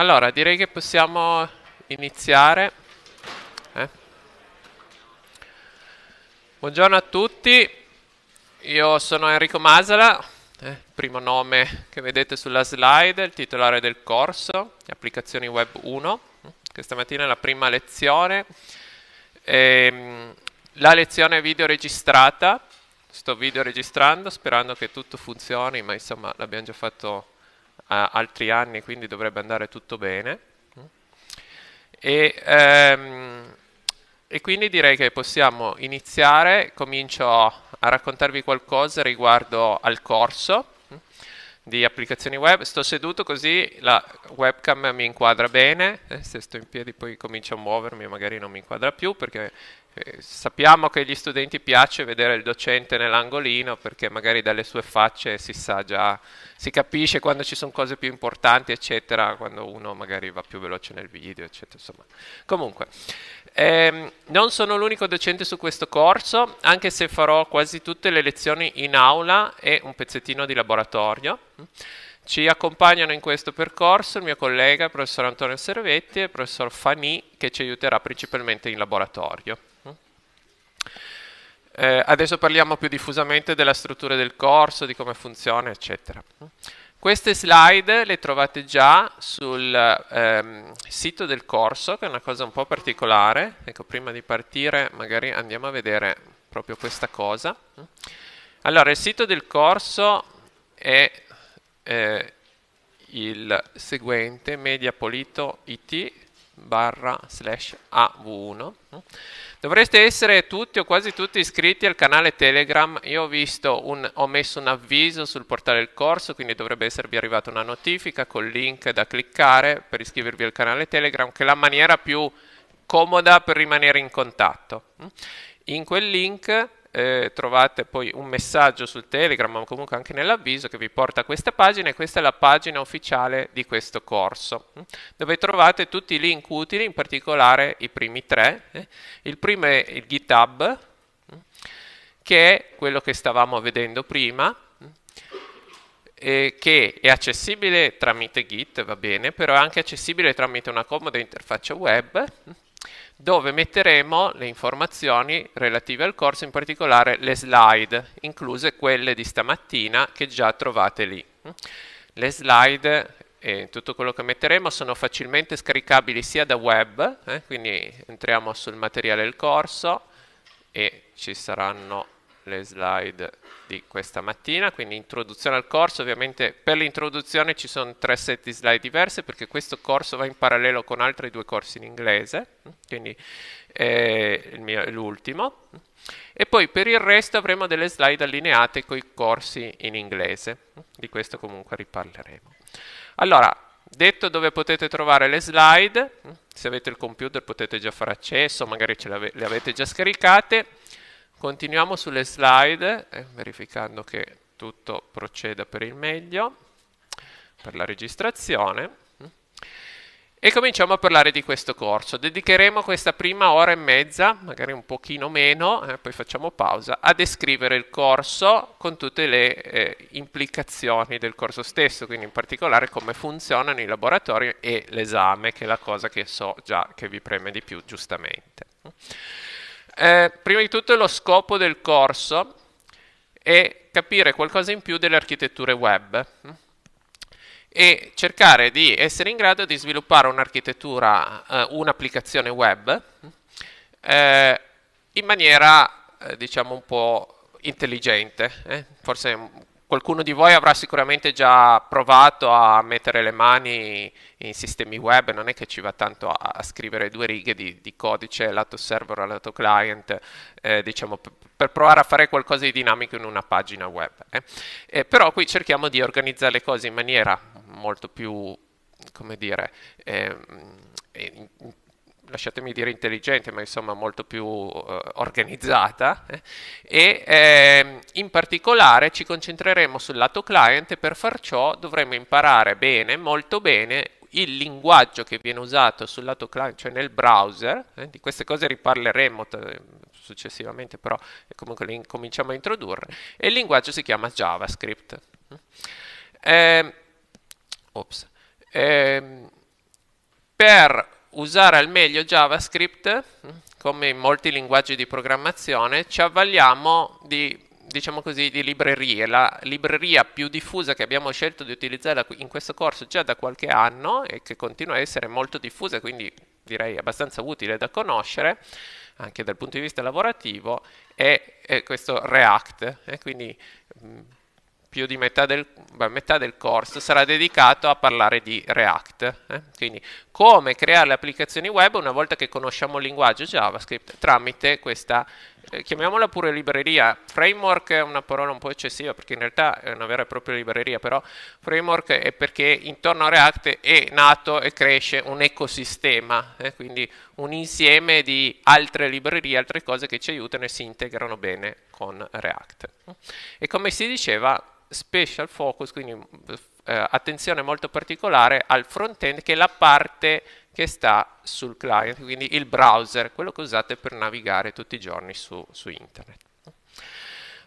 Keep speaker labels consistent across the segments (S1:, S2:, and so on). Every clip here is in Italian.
S1: Allora, direi che possiamo iniziare. Eh? Buongiorno a tutti, io sono Enrico Masala, eh, primo nome che vedete sulla slide, il titolare del corso, applicazioni web 1. Questa mattina è la prima lezione, ehm, la lezione è video registrata, sto video registrando sperando che tutto funzioni, ma insomma l'abbiamo già fatto altri anni, quindi dovrebbe andare tutto bene. E, ehm, e quindi direi che possiamo iniziare, comincio a raccontarvi qualcosa riguardo al corso di applicazioni web. Sto seduto così la webcam mi inquadra bene, eh, se sto in piedi poi comincio a muovermi magari non mi inquadra più perché eh, sappiamo che agli studenti piace vedere il docente nell'angolino perché magari dalle sue facce si sa già, si capisce quando ci sono cose più importanti, eccetera, quando uno magari va più veloce nel video, eccetera. Insomma. Comunque, ehm, non sono l'unico docente su questo corso, anche se farò quasi tutte le lezioni in aula e un pezzettino di laboratorio. Ci accompagnano in questo percorso il mio collega, il professor Antonio Servetti e il professor Fani, che ci aiuterà principalmente in laboratorio. Eh, adesso parliamo più diffusamente della struttura del corso, di come funziona, eccetera. Queste slide le trovate già sul ehm, sito del corso, che è una cosa un po' particolare. Ecco, prima di partire magari andiamo a vedere proprio questa cosa. Allora, il sito del corso è eh, il seguente, mediapolito.it, barra slash av1 dovreste essere tutti o quasi tutti iscritti al canale telegram io ho, un, ho messo un avviso sul portale del corso quindi dovrebbe esservi arrivata una notifica col link da cliccare per iscrivervi al canale telegram che è la maniera più comoda per rimanere in contatto in quel link eh, trovate poi un messaggio sul Telegram o comunque anche nell'avviso che vi porta a questa pagina e questa è la pagina ufficiale di questo corso mm, dove trovate tutti i link utili, in particolare i primi tre. Eh. Il primo è il GitHub mm, che è quello che stavamo vedendo prima mm, che è accessibile tramite Git, va bene, però è anche accessibile tramite una comoda interfaccia web dove metteremo le informazioni relative al corso, in particolare le slide, incluse quelle di stamattina che già trovate lì. Le slide e eh, tutto quello che metteremo sono facilmente scaricabili sia da web, eh, quindi entriamo sul materiale del corso e ci saranno le slide di questa mattina, quindi introduzione al corso, ovviamente per l'introduzione ci sono tre set di slide diverse perché questo corso va in parallelo con altri due corsi in inglese, quindi eh, è, l'ultimo, e poi per il resto avremo delle slide allineate con i corsi in inglese, di questo comunque riparleremo. Allora, detto dove potete trovare le slide, se avete il computer potete già fare accesso, magari ce le avete già scaricate, Continuiamo sulle slide, eh, verificando che tutto proceda per il meglio, per la registrazione. E cominciamo a parlare di questo corso. Dedicheremo questa prima ora e mezza, magari un pochino meno, eh, poi facciamo pausa, a descrivere il corso con tutte le eh, implicazioni del corso stesso, quindi in particolare come funzionano i laboratori e l'esame, che è la cosa che so già che vi preme di più, giustamente eh, prima di tutto lo scopo del corso è capire qualcosa in più delle architetture web mm, e cercare di essere in grado di sviluppare un'architettura, eh, un'applicazione web mm, eh, in maniera eh, diciamo un po' intelligente, eh, forse qualcuno di voi avrà sicuramente già provato a mettere le mani in sistemi web, non è che ci va tanto a, a scrivere due righe di, di, codice lato server o lato client, eh, diciamo, per, per provare a fare qualcosa di dinamico in una pagina web. Eh. Eh, però qui cerchiamo di organizzare le cose in maniera molto più, come dire, ehm, in, lasciatemi dire intelligente, ma insomma molto più eh, organizzata eh? e eh, in particolare ci concentreremo sul lato client e per far ciò dovremo imparare bene, molto bene, il linguaggio che viene usato sul lato client, cioè nel browser, eh, di queste cose riparleremo successivamente, però comunque le incominciamo a introdurre, e il linguaggio si chiama JavaScript. Ehm, ops. Ehm, per usare al meglio JavaScript, mm, come in molti linguaggi di programmazione, ci avvaliamo di diciamo così, di librerie. La libreria più diffusa che abbiamo scelto di utilizzare in questo corso già da qualche anno e che continua a essere molto diffusa, quindi direi abbastanza utile da conoscere, anche dal punto di vista lavorativo, è, è questo React. E quindi mm, più di metà del, beh, metà del, corso sarà dedicato a parlare di React. Eh? Quindi come creare le applicazioni web una volta che conosciamo il linguaggio JavaScript tramite questa, eh, chiamiamola pure libreria, framework è una parola un po' eccessiva perché in realtà è una vera e propria libreria, però framework è perché intorno a React è nato e cresce un ecosistema, eh? quindi un insieme di altre librerie, altre cose che ci aiutano e si integrano bene con React. E come si diceva, special focus, quindi eh, attenzione molto particolare al front-end che è la parte che sta sul client, quindi il browser, quello che usate per navigare tutti i giorni su, su internet.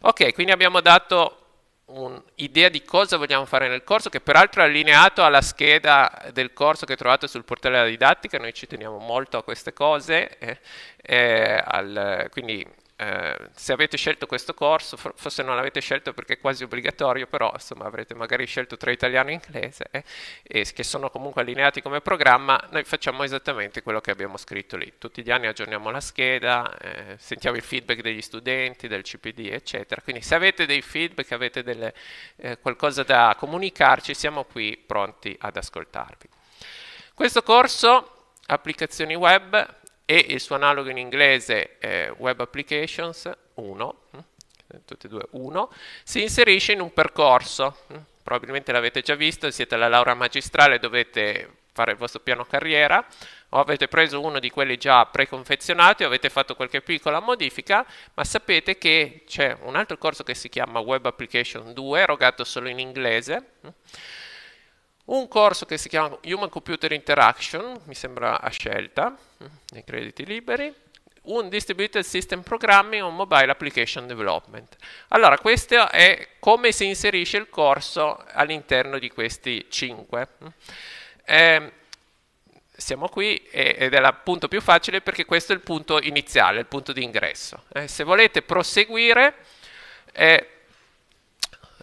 S1: Ok, quindi abbiamo dato un'idea di cosa vogliamo fare nel corso, che peraltro è allineato alla scheda del corso che trovate sul portale della didattica, noi ci teniamo molto a queste cose, eh, eh, al, quindi eh, se avete scelto questo corso, forse non l'avete scelto perché è quasi obbligatorio, però insomma avrete magari scelto tra italiano e inglese, eh, e che sono comunque allineati come programma, noi facciamo esattamente quello che abbiamo scritto lì. Tutti gli anni aggiorniamo la scheda, eh, sentiamo il feedback degli studenti, del CPD, eccetera. Quindi se avete dei feedback, avete delle, eh, qualcosa da comunicarci, siamo qui pronti ad ascoltarvi. Questo corso, applicazioni web, e il suo analogo in inglese eh, Web Applications 1, mm, tutti e due 1, si inserisce in un percorso. Mm, probabilmente l'avete già visto, siete alla laurea magistrale, dovete fare il vostro piano carriera, o avete preso uno di quelli già preconfezionati, o avete fatto qualche piccola modifica, ma sapete che c'è un altro corso che si chiama Web Application 2, erogato solo in inglese, mm, un corso che si chiama Human Computer Interaction, mi sembra a scelta, mm, nei crediti liberi, un Distributed System Programming on Mobile Application Development. Allora, questo è come si inserisce il corso all'interno di questi cinque. Eh, siamo qui ed è il punto più facile perché questo è il punto iniziale, il punto di ingresso. Eh, se volete proseguire, eh,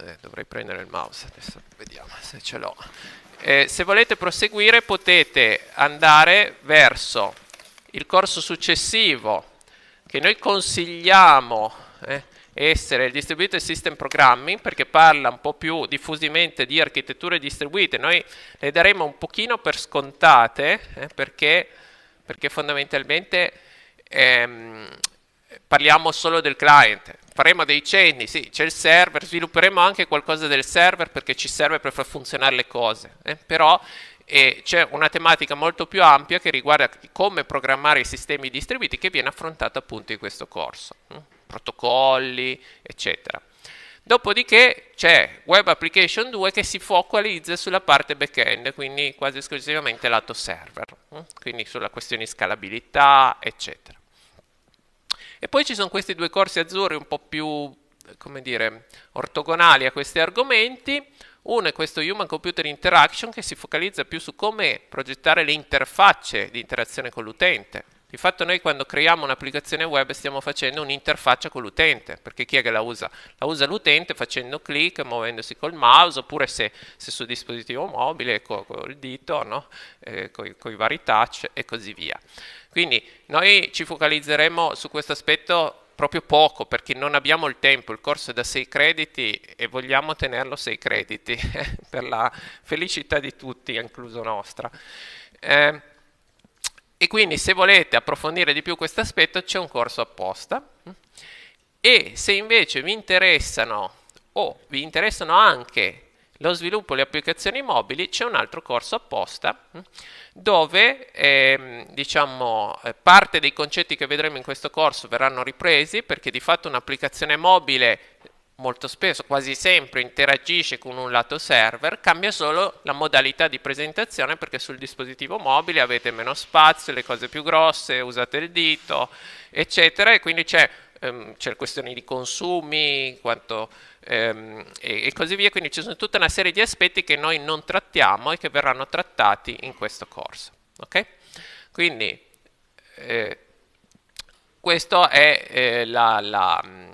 S1: eh, dovrei prendere il mouse adesso vediamo se ce l'ho eh, se volete proseguire potete andare verso il corso successivo che noi consigliamo eh, essere il Distributed System Programming perché parla un po' più diffusamente di architetture distribuite noi le daremo un pochino per scontate eh, perché, perché, fondamentalmente ehm, parliamo solo del client faremo dei cenni, sì, c'è il server, svilupperemo anche qualcosa del server perché ci serve per far funzionare le cose, eh? però eh, c'è una tematica molto più ampia che riguarda come programmare i sistemi distribuiti che viene affrontata appunto in questo corso, eh? protocolli, eccetera. Dopodiché c'è Web Application 2 che si focalizza sulla parte back-end, quindi quasi esclusivamente lato server, mm, quindi sulla questione di scalabilità, eccetera. E poi ci sono questi due corsi azzurri un po' più, come dire, ortogonali a questi argomenti. Uno è questo Human Computer Interaction che si focalizza più su come progettare le interfacce di interazione con l'utente di fatto noi quando creiamo un'applicazione web stiamo facendo un'interfaccia con l'utente, perché chi è che la usa? La usa l'utente facendo clic, muovendosi col mouse, oppure se, se sul dispositivo mobile, col, col dito, no? eh, con i vari touch e così via. Quindi noi ci focalizzeremo su questo aspetto proprio poco perché non abbiamo il tempo, il corso è da 6 crediti e vogliamo tenerlo 6 crediti per la felicità di tutti, incluso nostra. Eh, e quindi se volete approfondire di più questo aspetto c'è un corso apposta. E se invece vi interessano o vi interessano anche lo sviluppo delle applicazioni mobili, c'è un altro corso apposta dove ehm, diciamo, eh, diciamo, parte dei concetti che vedremo in questo corso verranno ripresi perché di fatto un'applicazione mobile molto spesso, quasi sempre interagisce con un lato server, cambia solo la modalità di presentazione perché sul dispositivo mobile avete meno spazio, le cose più grosse, usate il dito, eccetera, e quindi c'è ehm, questioni di consumi quanto, ehm, e, e così via, quindi ci sono tutta una serie di aspetti che noi non trattiamo e che verranno trattati in questo corso. Okay? Quindi eh, questo è eh, la, la mm,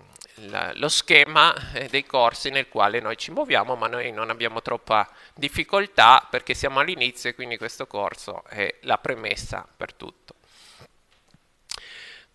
S1: lo schema eh, dei corsi nel quale noi ci muoviamo, ma noi non abbiamo troppa difficoltà perché siamo all'inizio e quindi questo corso è la premessa per tutto.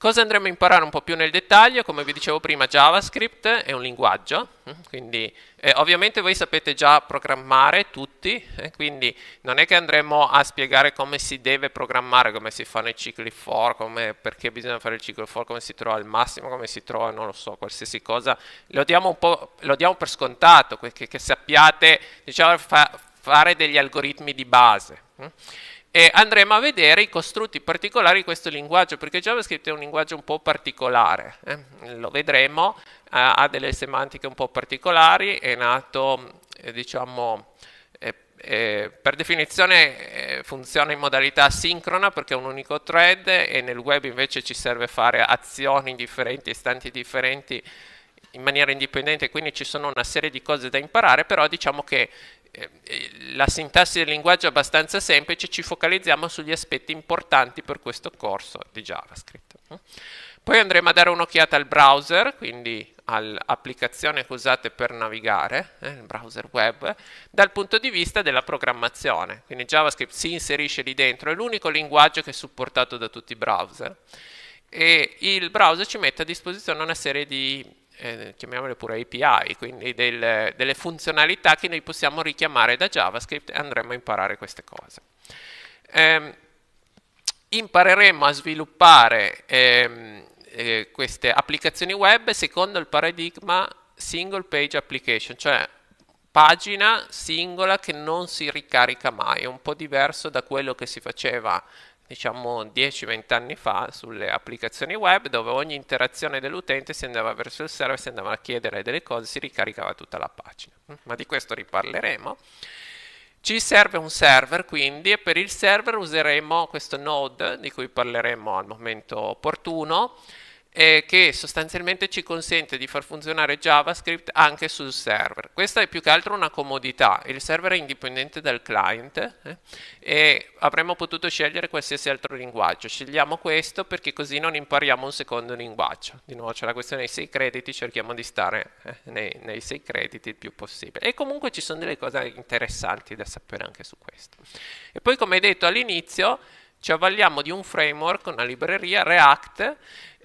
S1: Cosa andremo a imparare un po' più nel dettaglio? Come vi dicevo prima, JavaScript è un linguaggio, mm, quindi eh, ovviamente voi sapete già programmare tutti, eh, quindi non è che andremo a spiegare come si deve programmare, come si fanno i cicli for, come, perché bisogna fare il ciclo for, come si trova il massimo, come si trova, non lo so, qualsiasi cosa. Lo diamo, un po', lo diamo per scontato, che, che sappiate diciamo, fa, fare degli algoritmi di base. Eh e andremo a vedere i costrutti particolari di questo linguaggio, perché JavaScript è un linguaggio un po' particolare, eh? lo vedremo, eh, ha delle semantiche un po' particolari, è nato, eh, diciamo, eh, eh, per definizione eh, funziona in modalità asincrona perché è un unico thread e nel web invece ci serve fare azioni differenti, istanti differenti in maniera indipendente, quindi ci sono una serie di cose da imparare, però diciamo che eh, la sintassi del linguaggio è abbastanza semplice, ci focalizziamo sugli aspetti importanti per questo corso di JavaScript. Poi andremo a dare un'occhiata al browser, quindi all'applicazione che usate per navigare, eh, il browser web, dal punto di vista della programmazione. Quindi JavaScript si inserisce lì dentro, è l'unico linguaggio che è supportato da tutti i browser e il browser ci mette a disposizione una serie di eh, chiamiamole pure API, quindi del, delle funzionalità che noi possiamo richiamare da JavaScript e andremo a imparare queste cose. Eh, impareremo a sviluppare ehm, eh, queste applicazioni web secondo il paradigma single page application, cioè pagina singola che non si ricarica mai, è un po' diverso da quello che si faceva diciamo 10-20 anni fa sulle applicazioni web dove ogni interazione dell'utente si andava verso il server, si andava a chiedere delle cose, si ricaricava tutta la pagina. Mm, ma di questo riparleremo. Ci serve un server quindi e per il server useremo questo node di cui parleremo al momento opportuno eh, che sostanzialmente ci consente di far funzionare JavaScript anche sul server. Questa è più che altro una comodità, il server è indipendente dal client eh, e avremmo potuto scegliere qualsiasi altro linguaggio. Scegliamo questo perché così non impariamo un secondo linguaggio. Di nuovo c'è la questione dei sei crediti, cerchiamo di stare eh, nei, nei 6 crediti il più possibile. E comunque ci sono delle cose interessanti da sapere anche su questo. E poi come detto all'inizio ci avvaliamo di un framework, una libreria React,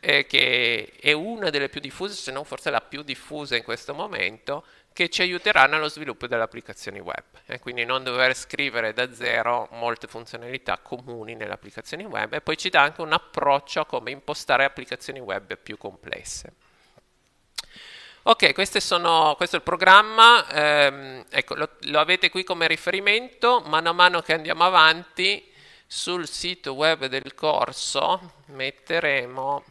S1: eh, che è una delle più diffuse, se non forse la più diffusa in questo momento, che ci aiuterà nello sviluppo delle applicazioni web. Eh, quindi non dover scrivere da zero molte funzionalità comuni nelle applicazioni web e poi ci dà anche un approccio a come impostare applicazioni web più complesse. Ok, sono, questo è il programma, ehm, ecco, lo, lo, avete qui come riferimento, mano a mano che andiamo avanti sul sito web del corso metteremo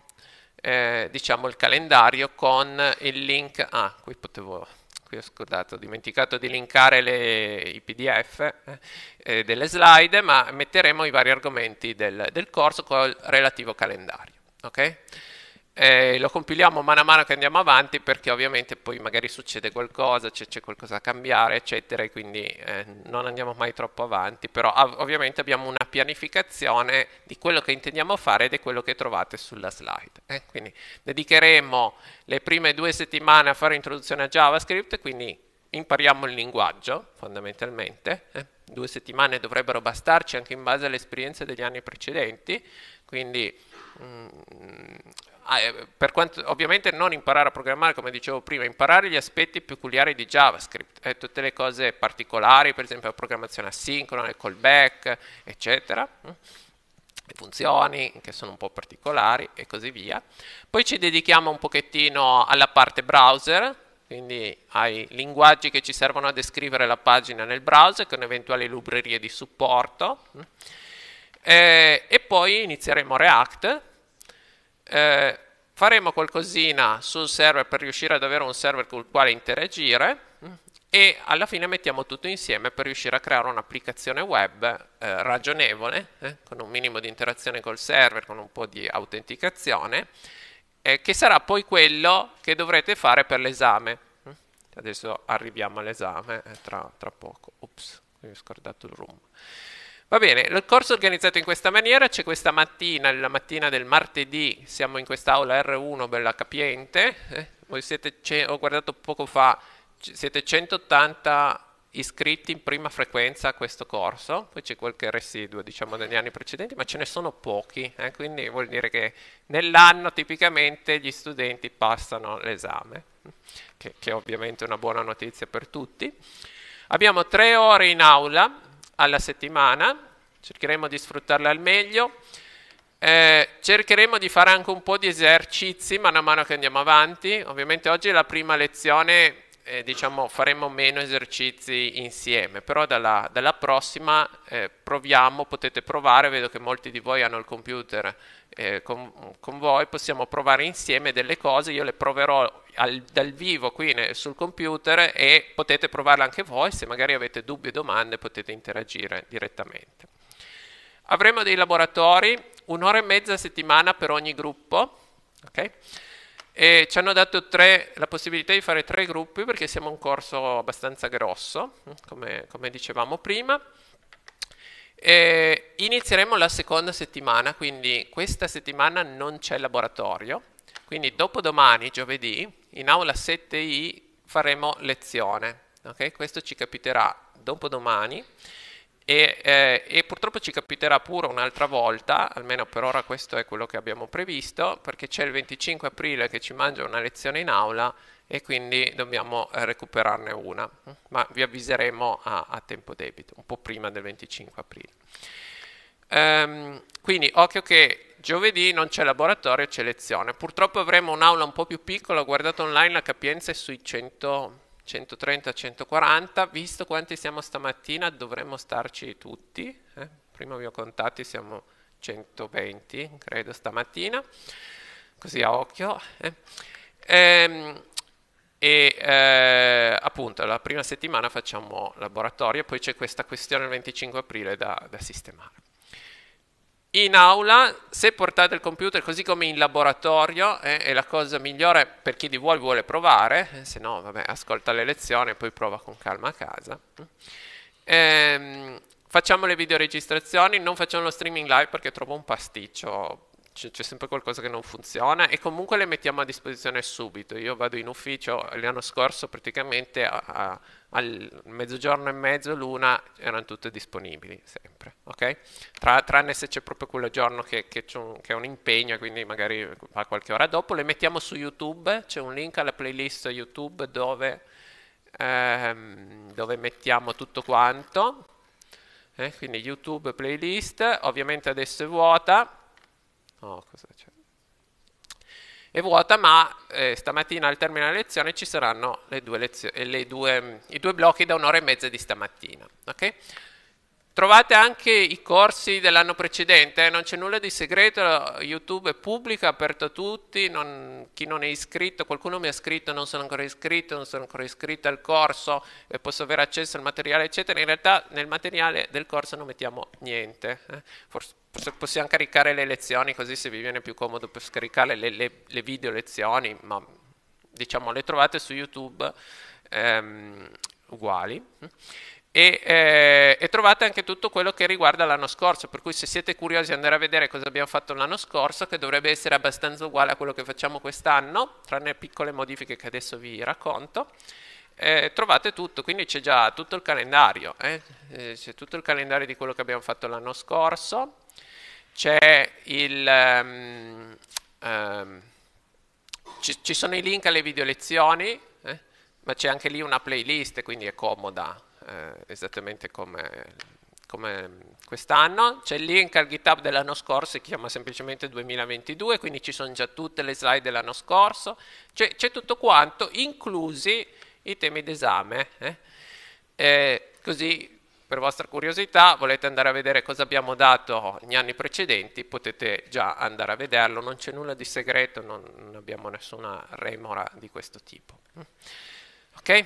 S1: eh, diciamo il calendario con il link ah qui potevo qui ho scordato ho dimenticato di linkare le, i pdf eh, eh, delle slide ma metteremo i vari argomenti del, del corso col relativo calendario ok eh, lo compiliamo mano a mano che andiamo avanti perché ovviamente poi magari succede qualcosa, c'è, c'è qualcosa da cambiare eccetera e quindi eh, non andiamo mai troppo avanti, però ov- ovviamente abbiamo una pianificazione di quello che intendiamo fare ed è quello che trovate sulla slide. Eh? Quindi dedicheremo le prime due settimane a fare introduzione a JavaScript, quindi impariamo il linguaggio fondamentalmente, eh? due settimane dovrebbero bastarci anche in base alle esperienze degli anni precedenti, quindi mh, mm, Ah, eh, quanto, ovviamente non imparare a programmare, come dicevo prima, imparare gli aspetti peculiari di JavaScript, eh, tutte le cose particolari, per esempio la programmazione asincrona, il callback, eccetera, mm, le funzioni che sono un po' particolari e così via. Poi ci dedichiamo un pochettino alla parte browser, quindi ai linguaggi che ci servono a descrivere la pagina nel browser con eventuali librerie di supporto. Mm. Eh, e poi inizieremo React, eh, faremo qualcosina sul server per riuscire ad avere un server col quale interagire e alla fine mettiamo tutto insieme per riuscire a creare un'applicazione web eh, ragionevole, eh, con un minimo di interazione col server, con un po' di autenticazione, eh, che sarà poi quello che dovrete fare per l'esame. Adesso arriviamo all'esame eh, tra, tra, poco. Ops, mi ho scordato il room. Va bene, il corso è organizzato in questa maniera, c'è questa mattina, la mattina del martedì, siamo in quest'aula R1 bella capiente, eh? voi siete, ho guardato poco fa, siete 180 iscritti in prima frequenza a questo corso, poi c'è qualche residuo diciamo degli anni precedenti, ma ce ne sono pochi, eh? quindi vuol dire che nell'anno tipicamente gli studenti passano l'esame, che, che è ovviamente una buona notizia per tutti. Abbiamo tre ore in aula, alla settimana, cercheremo di sfruttarla al meglio. Eh, cercheremo di fare anche un po' di esercizi man mano che andiamo avanti. Ovviamente oggi è la prima lezione eh, diciamo, faremo meno esercizi insieme, però dalla, dalla prossima eh, proviamo, potete provare, vedo che molti di voi hanno il computer eh, con, con, voi, possiamo provare insieme delle cose, io le proverò al, dal vivo qui ne, sul computer e potete provarle anche voi, se magari avete dubbi o domande potete interagire direttamente. Avremo dei laboratori, un'ora e mezza a settimana per ogni gruppo. Okay? E ci hanno dato tre, la possibilità di fare tre gruppi perché siamo un corso abbastanza grosso, mm, come, come dicevamo prima. E inizieremo la seconda settimana, quindi questa settimana non c'è laboratorio, quindi dopodomani, giovedì, in aula 7i faremo lezione. Okay? Questo ci capiterà dopodomani. E, eh, e, purtroppo ci capiterà pure un'altra volta, almeno per ora questo è quello che abbiamo previsto, perché c'è il 25 aprile che ci mangia una lezione in aula e quindi dobbiamo eh, recuperarne una, ma vi avviseremo a, a, tempo debito, un po' prima del 25 aprile. Ehm, quindi occhio che giovedì non c'è laboratorio, c'è lezione. Purtroppo avremo un'aula un po' più piccola, guardate online, la capienza è sui 100, 130-140, visto quanti siamo stamattina dovremmo starci tutti, eh? prima vi ho contati siamo 120 credo stamattina, così a occhio. Eh? Ehm, e eh, appunto la prima settimana facciamo laboratorio, poi c'è questa questione il 25 aprile da, da sistemare. In aula, se portate il computer così come in laboratorio, eh, è la cosa migliore per chi di voi vuole provare, eh, se no vabbè, ascolta le lezioni e poi prova con calma a casa. Eh, facciamo le videoregistrazioni, non facciamo lo streaming live perché trovo un pasticcio c- c'è sempre qualcosa che non funziona e comunque le mettiamo a disposizione subito. Io vado in ufficio l'anno scorso praticamente a, a, al mezzogiorno e mezzo, l'una, erano tutte disponibili sempre, okay? Tra, tranne se c'è proprio quel giorno che, che, un, che è un impegno quindi magari va qualche ora dopo. Le mettiamo su YouTube, c'è un link alla playlist YouTube dove, ehm, dove mettiamo tutto quanto. Eh? quindi YouTube playlist, ovviamente adesso è vuota, No, cosa c'è? È vuota, ma eh, stamattina al termine della lezione ci saranno le due lezio- eh, le due, mm, i due blocchi da un'ora e mezza di stamattina. Okay? Trovate anche i corsi dell'anno precedente, eh? non c'è nulla di segreto, YouTube è pubblico, aperto a tutti, non, chi non è iscritto, qualcuno mi ha scritto non sono ancora iscritto, non sono ancora iscritto al corso e eh, posso avere accesso al materiale eccetera, in realtà nel materiale del corso non mettiamo niente, eh? forse possiamo caricare le lezioni così se vi viene più comodo per scaricare le, le, le video lezioni, ma diciamo le trovate su YouTube ehm, uguali. E, eh, e, trovate anche tutto quello che riguarda l'anno scorso, per cui se siete curiosi di andare a vedere cosa abbiamo fatto l'anno scorso, che dovrebbe essere abbastanza uguale a quello che facciamo quest'anno, tranne piccole modifiche che adesso vi racconto, eh, trovate tutto, quindi c'è già tutto il calendario, eh? eh c'è tutto il calendario di quello che abbiamo fatto l'anno scorso, c'è il... Um, um, ci, ci, sono i link alle video lezioni, eh? ma c'è anche lì una playlist, quindi è comoda, eh, esattamente come, come quest'anno. C'è il link al GitHub dell'anno scorso, si chiama semplicemente 2022, quindi ci sono già tutte le slide dell'anno scorso. C'è, tutto quanto, inclusi i temi d'esame. Eh? eh così per vostra curiosità volete andare a vedere cosa abbiamo dato negli anni precedenti, potete già andare a vederlo, non c'è nulla di segreto, non, non abbiamo nessuna remora di questo tipo. Ok?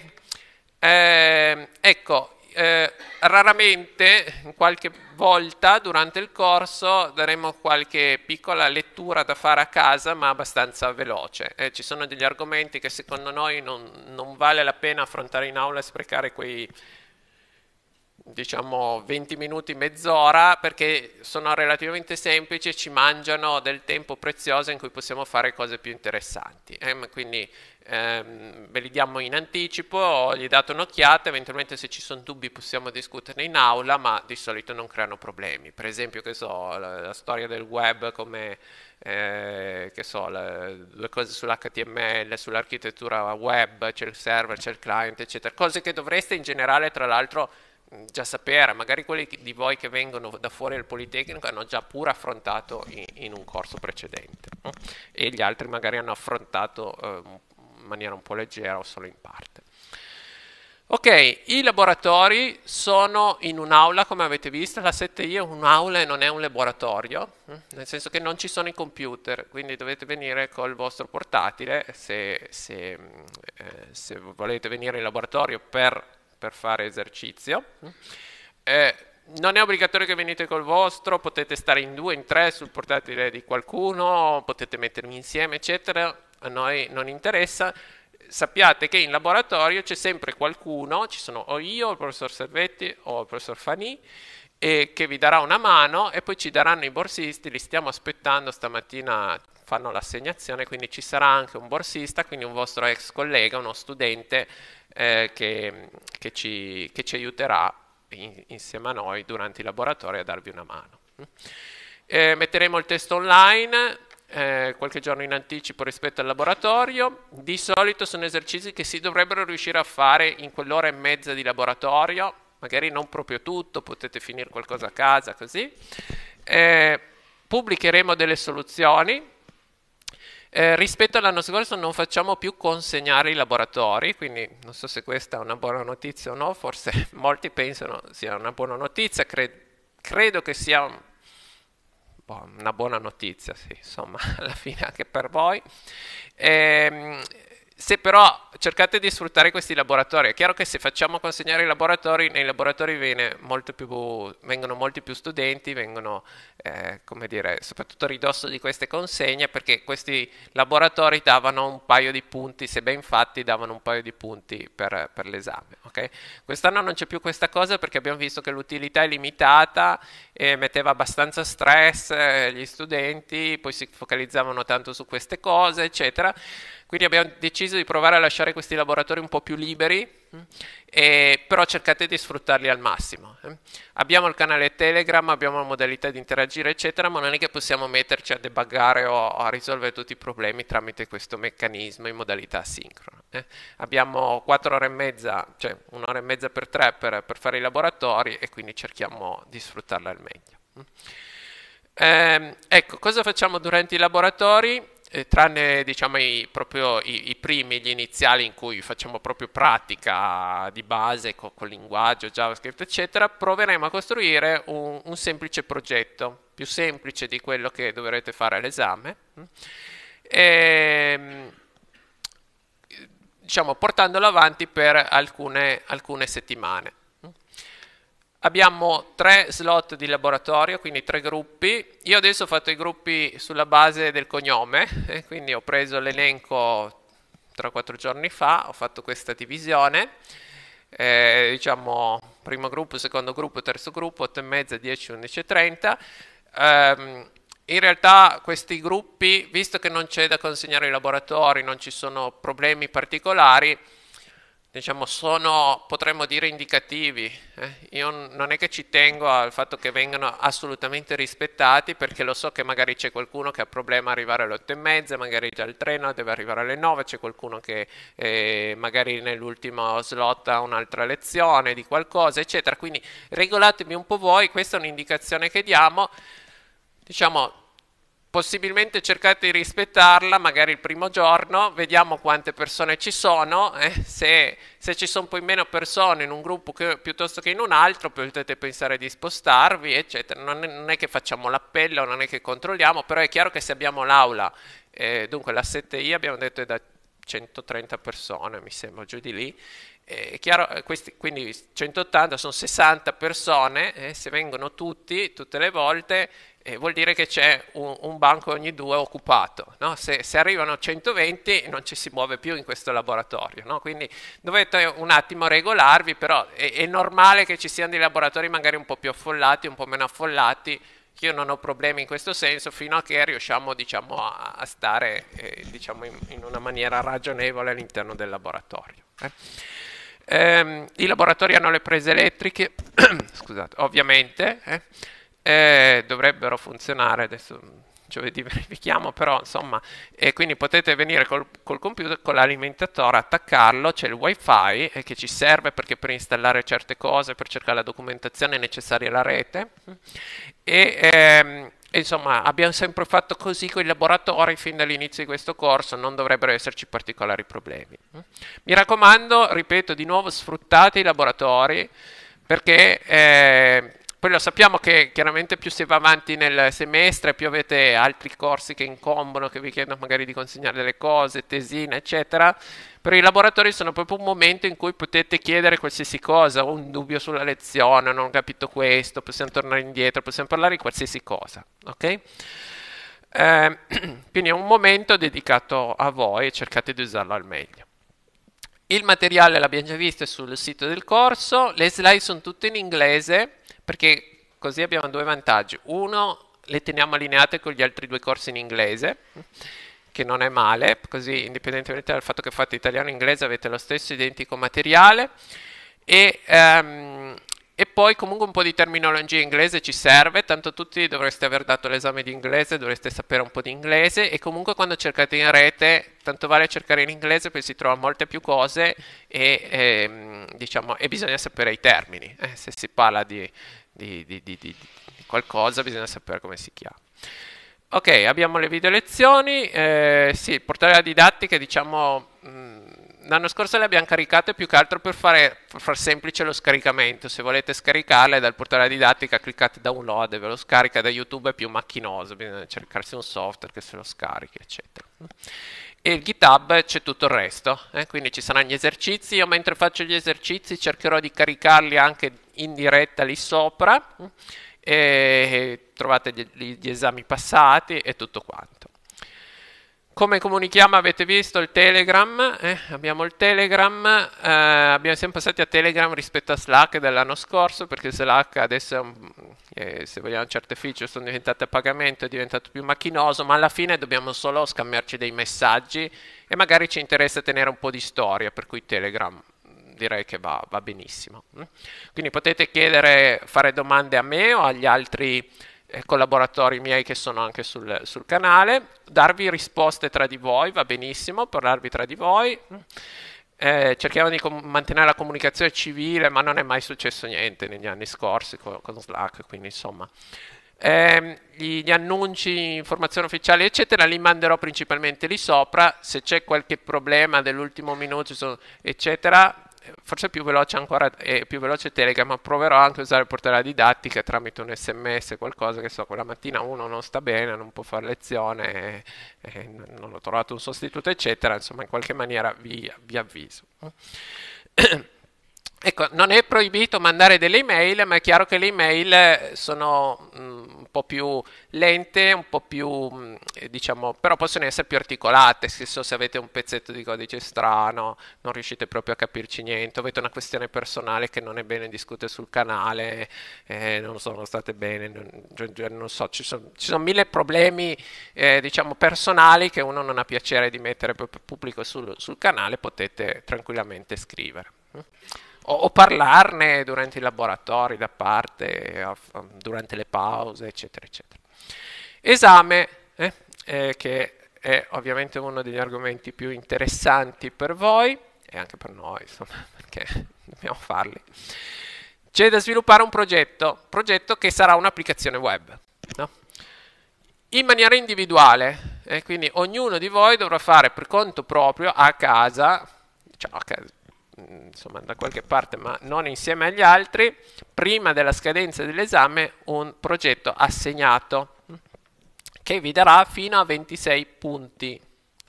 S1: Eh, ecco, eh, raramente, qualche volta durante il corso daremo qualche piccola lettura da fare a casa, ma abbastanza veloce. Eh, ci sono degli argomenti che secondo noi non, non vale la pena affrontare in aula e sprecare quei diciamo 20 minuti, mezz'ora, perché sono relativamente semplici e ci mangiano del tempo prezioso in cui possiamo fare cose più interessanti. Eh? Quindi ehm, ve li diamo in anticipo, gli date un'occhiata, eventualmente se ci sono dubbi possiamo discuterne in aula, ma di solito non creano problemi. Per esempio, che so, la, la storia del web come... Eh, che so, le, le cose sull'HTML, sull'architettura web, c'è il server, c'è il client, eccetera, cose che dovreste in generale tra l'altro già sapere, magari quelli di voi che vengono da fuori del Politecnico hanno già pure affrontato in, in un corso precedente no? e gli altri magari hanno affrontato eh, in maniera un po' leggera o solo in parte. Ok, i laboratori sono in un'aula, come avete visto, la 7i è un'aula e non è un laboratorio, eh? nel senso che non ci sono i computer, quindi dovete venire col vostro portatile, se, se, eh, se volete venire in laboratorio per per fare esercizio. Mm. Eh, non è obbligatorio che venite col vostro, potete stare in due, in tre sul portatile di qualcuno, potete mettermi insieme, eccetera. A noi non interessa. Sappiate che in laboratorio c'è sempre qualcuno, ci sono o io, o il professor Servetti o il professor Fani, e che vi darà una mano e poi ci daranno i borsisti, li stiamo aspettando stamattina fanno l'assegnazione, quindi ci sarà anche un borsista, quindi un vostro ex collega, uno studente eh, che, che, ci, che, ci, aiuterà in, insieme a noi durante i laboratori a darvi una mano. Eh, metteremo il test online eh, qualche giorno in anticipo rispetto al laboratorio, di solito sono esercizi che si dovrebbero riuscire a fare in quell'ora e mezza di laboratorio, magari non proprio tutto, potete finire qualcosa a casa, così. Eh, pubblicheremo delle soluzioni. Eh, rispetto all'anno scorso non facciamo più consegnare i laboratori, quindi non so se questa è una buona notizia o no, forse molti pensano sia una buona notizia, cre- credo che sia un boh, una buona notizia, sì, insomma, alla fine anche per voi. Eh, se però cercate di sfruttare questi laboratori. È chiaro che se facciamo consegnare i laboratori, nei laboratori molto più, vengono molti più studenti, vengono, eh, come dire, soprattutto a ridosso di queste consegne, perché questi laboratori davano un paio di punti, se ben fatti, davano un paio di punti per, per l'esame. Okay? Quest'anno non c'è più questa cosa perché abbiamo visto che l'utilità è limitata e metteva abbastanza stress eh, gli studenti, poi si focalizzavano tanto su queste cose, eccetera. Quindi abbiamo deciso di provare a lasciare fare questi laboratori un po' più liberi, eh, però cercate di sfruttarli al massimo. Eh. Abbiamo il canale Telegram, abbiamo la modalità di interagire, eccetera, ma non è che possiamo metterci a debuggare o a risolvere tutti i problemi tramite questo meccanismo in modalità asincrona. Eh. Abbiamo 4 ore e mezza, cioè un'ora e mezza per tre per, per fare i laboratori e quindi cerchiamo di sfruttarla al meglio. Mm. Ehm, ecco, cosa facciamo durante i laboratori? eh, tranne diciamo, i, proprio i, i, primi, gli iniziali in cui facciamo proprio pratica di base con, con linguaggio, JavaScript, eccetera, proveremo a costruire un, un, semplice progetto, più semplice di quello che dovrete fare all'esame, mm, e, ehm, diciamo, portandolo avanti per alcune, alcune settimane. Abbiamo tre slot di laboratorio, quindi tre gruppi. Io adesso ho fatto i gruppi sulla base del cognome, eh, quindi ho preso l'elenco 3-4 giorni fa, ho fatto questa divisione. Eh, diciamo primo gruppo, secondo gruppo, terzo gruppo, 8 e mezza, 10, 11 e 30. Um, ehm, in realtà questi gruppi, visto che non c'è da consegnare ai laboratori, non ci sono problemi particolari, diciamo, sono, potremmo dire, indicativi. Eh? Io non è che ci tengo al fatto che vengano assolutamente rispettati, perché lo so che magari c'è qualcuno che ha problema a arrivare alle otto e mezza, magari già il treno deve arrivare alle nove, c'è qualcuno che eh, magari nell'ultimo slot ha un'altra lezione di qualcosa, eccetera. Quindi regolatevi un po' voi, questa è un'indicazione che diamo. Diciamo, possibilmente cercate di rispettarla, magari il primo giorno, vediamo quante persone ci sono, eh? se, se, ci sono poi meno persone in un gruppo che, piuttosto che in un altro potete pensare di spostarvi, eccetera. Non è, non è, che facciamo l'appello, non è che controlliamo, però è chiaro che se abbiamo l'aula, eh, dunque la 7i abbiamo detto è da 130 persone, mi sembra giù di lì, eh, Chiaro, eh, questi, quindi 180 sono 60 persone, eh, se vengono tutti, tutte le volte, eh, vuol dire che c'è un, un, banco ogni due occupato. No? Se, se, arrivano 120 non ci si muove più in questo laboratorio, no? quindi dovete un attimo regolarvi, però è, è normale che ci siano dei laboratori magari un po' più affollati, un po' meno affollati, io non ho problemi in questo senso fino a che riusciamo diciamo, a, a, stare eh, diciamo, in, in, una maniera ragionevole all'interno del laboratorio. Eh. Ehm, I laboratori hanno le prese elettriche, scusate, ovviamente. Eh eh, dovrebbero funzionare adesso giovedì verifichiamo però insomma e quindi potete venire col, col computer con l'alimentatore attaccarlo c'è il wifi eh, che ci serve perché per installare certe cose per cercare la documentazione necessaria alla rete e ehm, Insomma, abbiamo sempre fatto così con i laboratori fin dall'inizio di questo corso, non dovrebbero esserci particolari problemi. Mi raccomando, ripeto di nuovo, sfruttate i laboratori perché eh, poi lo sappiamo che chiaramente più si va avanti nel semestre, più avete altri corsi che incombono, che vi chiedono magari di consegnare delle cose, tesine, eccetera. Però i laboratori sono proprio un momento in cui potete chiedere qualsiasi cosa, ho un dubbio sulla lezione, non ho capito questo, possiamo tornare indietro, possiamo parlare di qualsiasi cosa, ok? Eh, quindi è un momento dedicato a voi, cercate di usarlo al meglio. Il materiale l'abbiamo già visto sul sito del corso, le slide sono tutte in inglese perché così abbiamo due vantaggi. Uno, le teniamo allineate con gli altri due corsi in inglese, che non è male, così indipendentemente dal fatto che fate italiano e inglese avete lo stesso identico materiale. E, um, e poi comunque un po' di terminologia inglese ci serve, tanto tutti dovreste aver dato l'esame di inglese, dovreste sapere un po' di inglese e comunque quando cercate in rete, tanto vale cercare in inglese perché si trova molte più cose e, e, ehm, diciamo, e bisogna sapere i termini. Eh, se si parla di, di, di, di, qualcosa bisogna sapere come si chiama. Ok, abbiamo le video lezioni, eh, sì, il portale della didattica diciamo... Mh, mm, l'anno scorso le abbiamo caricate più che altro per fare per far semplice lo scaricamento. Se volete scaricarle dal portale didattica cliccate download e ve lo scarica da YouTube è più macchinoso, bisogna cercarsi un software che se lo scarichi, eccetera. E il GitHub c'è tutto il resto, eh? quindi ci saranno gli esercizi, io mentre faccio gli esercizi cercherò di caricarli anche in diretta lì sopra eh, e trovate gli, gli esami passati e tutto quanto. Come comunichiamo avete visto il Telegram, eh? abbiamo il Telegram, eh, abbiamo, siamo passati a Telegram rispetto a Slack dell'anno scorso perché Slack adesso è un, eh, se vogliamo certe feature sono diventate a pagamento, è diventato più macchinoso, ma alla fine dobbiamo solo scambiarci dei messaggi e magari ci interessa tenere un po' di storia, per cui Telegram direi che va, va benissimo. Mm? Quindi potete chiedere, fare domande a me o agli altri eh, collaboratori miei che sono anche sul, sul, canale, darvi risposte tra di voi, va benissimo, parlarvi tra di voi. Eh, cerchiamo di com- mantenere la comunicazione civile, ma non è mai successo niente negli anni scorsi con, con Slack, quindi insomma. Eh, gli, gli, annunci, informazioni ufficiali, eccetera, li manderò principalmente lì sopra. Se c'è qualche problema dell'ultimo minuto, eccetera, forse più veloce ancora e più veloce Telegram, ma proverò anche a usare il portale didattica tramite un sms, qualcosa che so, quella mattina uno non sta bene, non può fare lezione, e, e non ho trovato un sostituto, eccetera, insomma in qualche maniera vi, vi avviso. Ecco, non è proibito mandare delle email, ma è chiaro che le email eh, sono mm, un po' più lente, un po' più, mm, eh, diciamo, però possono essere più articolate, stesso se avete un pezzetto di codice strano, non riuscite proprio a capirci niente, avete una questione personale che non è bene discutere sul canale, eh, non sono state bene, non, cioè, non so, ci sono, ci sono, mille problemi, eh, diciamo, personali che uno non ha piacere di mettere proprio pubblico sul, sul canale, potete tranquillamente scrivere o, o parlarne durante i laboratori da parte, durante le pause, eccetera, eccetera. Esame, eh, eh, che è ovviamente uno degli argomenti più interessanti per voi e anche per noi, insomma, perché dobbiamo farli. C'è da sviluppare un progetto, progetto che sarà un'applicazione web, no? in maniera individuale, eh, quindi ognuno di voi dovrà fare per conto proprio a casa, diciamo a casa Mm, insomma, da qualche parte, ma non insieme agli altri, prima della scadenza dell'esame un progetto assegnato mm, che vi darà fino a 26 punti.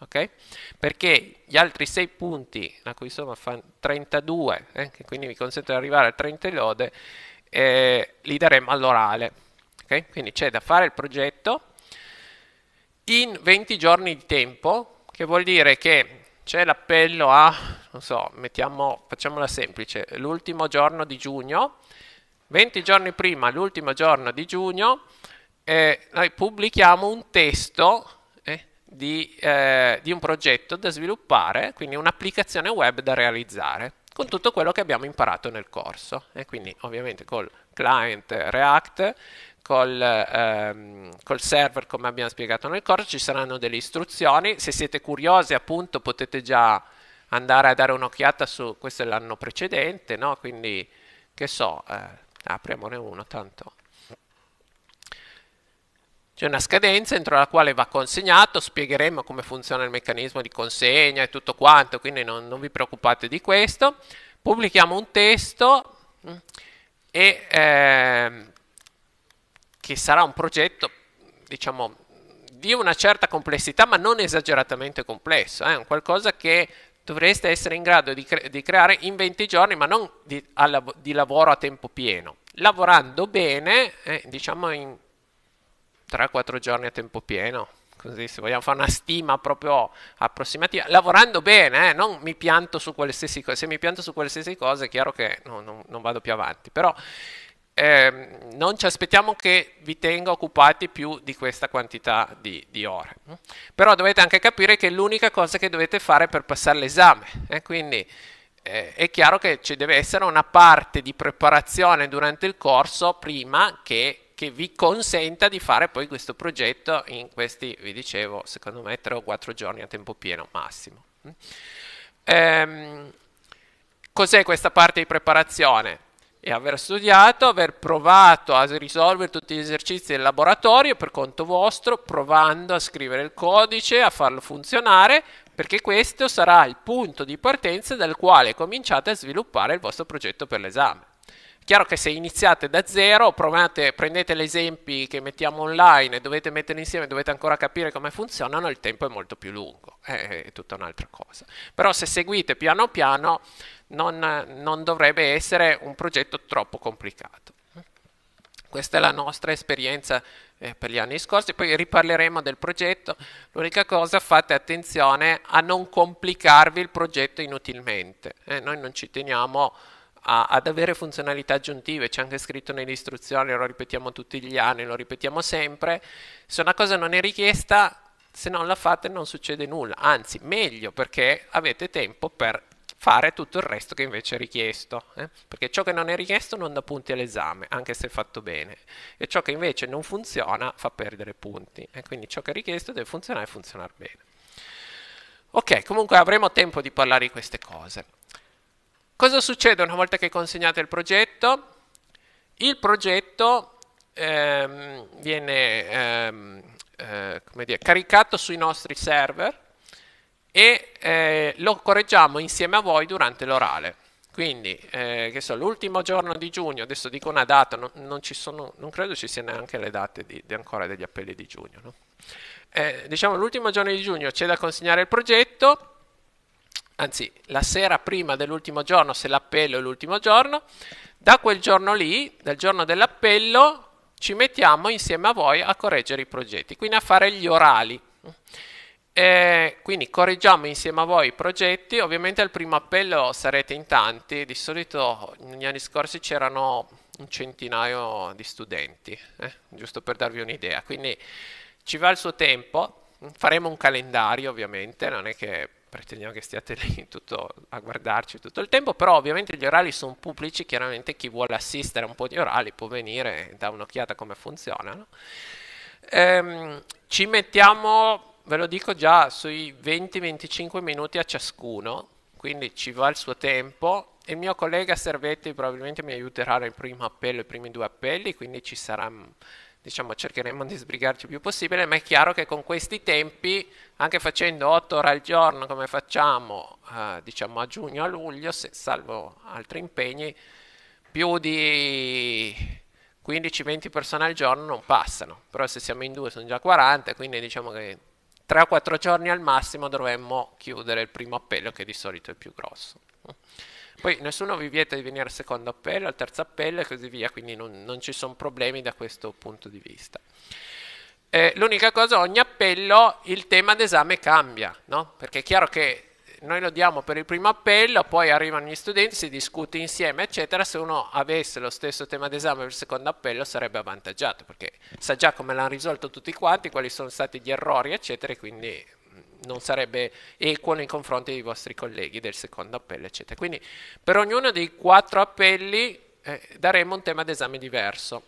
S1: Okay? Perché gli altri 6 punti, a cui insomma fa 32, eh, che quindi mi consente di arrivare a 30 lode, eh, li daremo all'orale. Okay? Quindi c'è da fare il progetto in 20 giorni di tempo, che vuol dire che c'è l'appello a, non so, mettiamo, facciamola semplice, l'ultimo giorno di giugno, 20 giorni prima, l'ultimo giorno di giugno, eh, noi pubblichiamo un testo eh, di, eh, di un progetto da sviluppare, quindi un'applicazione web da realizzare con tutto quello che abbiamo imparato nel corso e quindi ovviamente col client React col, ehm, col server come abbiamo spiegato nel corso, ci saranno delle istruzioni, se siete curiosi appunto potete già andare a dare un'occhiata su, questo è l'anno precedente, no? quindi che so, eh, apriamone uno tanto. C'è una scadenza entro la quale va consegnato, spiegheremo come funziona il meccanismo di consegna e tutto quanto, quindi non, non vi preoccupate di questo. Pubblichiamo un testo mm, e eh, che sarà un progetto, diciamo, di una certa complessità, ma non esageratamente complesso, è eh? un qualcosa che dovreste essere in grado di, cre- di creare in 20 giorni, ma non di, lav- di lavoro a tempo pieno, lavorando bene, eh, diciamo in 3-4 giorni a tempo pieno, così se vogliamo fare una stima proprio approssimativa, lavorando bene, eh, non mi pianto su qualsiasi cosa, se mi pianto su qualsiasi cosa è chiaro che no, no, non vado più avanti, però eh, non ci aspettiamo che vi tenga occupati più di questa quantità di, di ore. Però dovete anche capire che è l'unica cosa che dovete fare per passare l'esame. Eh? Quindi eh, è chiaro che ci deve essere una parte di preparazione durante il corso prima che che vi consenta di fare poi questo progetto in questi, vi dicevo, secondo me tre o quattro giorni a tempo pieno massimo. Ehm, cos'è questa parte di preparazione? e aver studiato, aver provato a risolvere tutti gli esercizi del laboratorio per conto vostro, provando a scrivere il codice, a farlo funzionare, perché questo sarà il punto di partenza dal quale cominciate a sviluppare il vostro progetto per l'esame chiaro che se iniziate da zero, provate, prendete gli esempi che mettiamo online e dovete metterli insieme, dovete ancora capire come funzionano, il tempo è molto più lungo, è, è tutta un'altra cosa. Però se seguite piano piano non, non dovrebbe essere un progetto troppo complicato. Questa è la nostra esperienza eh, per gli anni scorsi, poi riparleremo del progetto. L'unica cosa, fate attenzione a non complicarvi il progetto inutilmente. Eh, noi non ci teniamo a, ad avere funzionalità aggiuntive, c'è anche scritto nelle istruzioni, lo ripetiamo tutti gli anni, lo ripetiamo sempre, se una cosa non è richiesta, se non la fate non succede nulla, anzi meglio perché avete tempo per fare tutto il resto che invece è richiesto, eh? perché ciò che non è richiesto non dà punti all'esame, anche se fatto bene, e ciò che invece non funziona fa perdere punti, eh? quindi ciò che è richiesto deve funzionare e funzionare bene. Ok, comunque avremo tempo di parlare di queste cose. Cosa succede una volta che consegnate il progetto? Il progetto ehm, viene ehm, eh, dire, caricato sui nostri server e eh, lo correggiamo insieme a voi durante l'orale. Quindi, eh, so, l'ultimo giorno di giugno, adesso dico una data, non, non, sono, non credo ci siano neanche le date di, di ancora degli appelli di giugno. No? Eh, diciamo l'ultimo giorno di giugno c'è da consegnare il progetto, anzi la sera prima dell'ultimo giorno, se l'appello è l'ultimo giorno, da quel giorno lì, dal giorno dell'appello, ci mettiamo insieme a voi a correggere i progetti, quindi a fare gli orali. E eh, quindi correggiamo insieme a voi i progetti, ovviamente al primo appello sarete in tanti, di solito negli anni scorsi c'erano un centinaio di studenti, eh? giusto per darvi un'idea, quindi ci va il suo tempo, faremo un calendario ovviamente, non è che pretendiamo che stiate lì tutto, a guardarci tutto il tempo, però ovviamente gli orali sono pubblici, chiaramente chi vuole assistere a un po' di orali può venire, e dare un'occhiata come funzionano. Ehm, ci mettiamo, ve lo dico già, sui 20-25 minuti a ciascuno, quindi ci va il suo tempo. Il mio collega Servetti probabilmente mi aiuterà nel primo appello, i primi due appelli, quindi ci sarà mm, diciamo, cercheremo di sbrigarci il più possibile, ma è chiaro che con questi tempi, anche facendo 8 ore al giorno come facciamo eh, diciamo a giugno, a luglio, se, salvo altri impegni, più di 15-20 persone al giorno non passano, però se siamo in due sono già 40, quindi diciamo che 3 o 4 giorni al massimo dovremmo chiudere il primo appello che di solito è il più grosso. Poi nessuno vi vieta di venire al secondo appello, al terzo appello e così via, quindi non, non ci sono problemi da questo punto di vista. Eh, l'unica cosa, ogni appello il tema d'esame cambia, no? perché è chiaro che noi lo diamo per il primo appello, poi arrivano gli studenti, si discute insieme, eccetera. Se uno avesse lo stesso tema d'esame per il secondo appello sarebbe avvantaggiato, perché sa già come l'hanno risolto tutti quanti, quali sono stati gli errori, eccetera, e quindi non sarebbe equo nei confronti dei vostri colleghi del secondo appello, eccetera. Quindi per ognuno dei quattro appelli eh, daremo un tema d'esame diverso.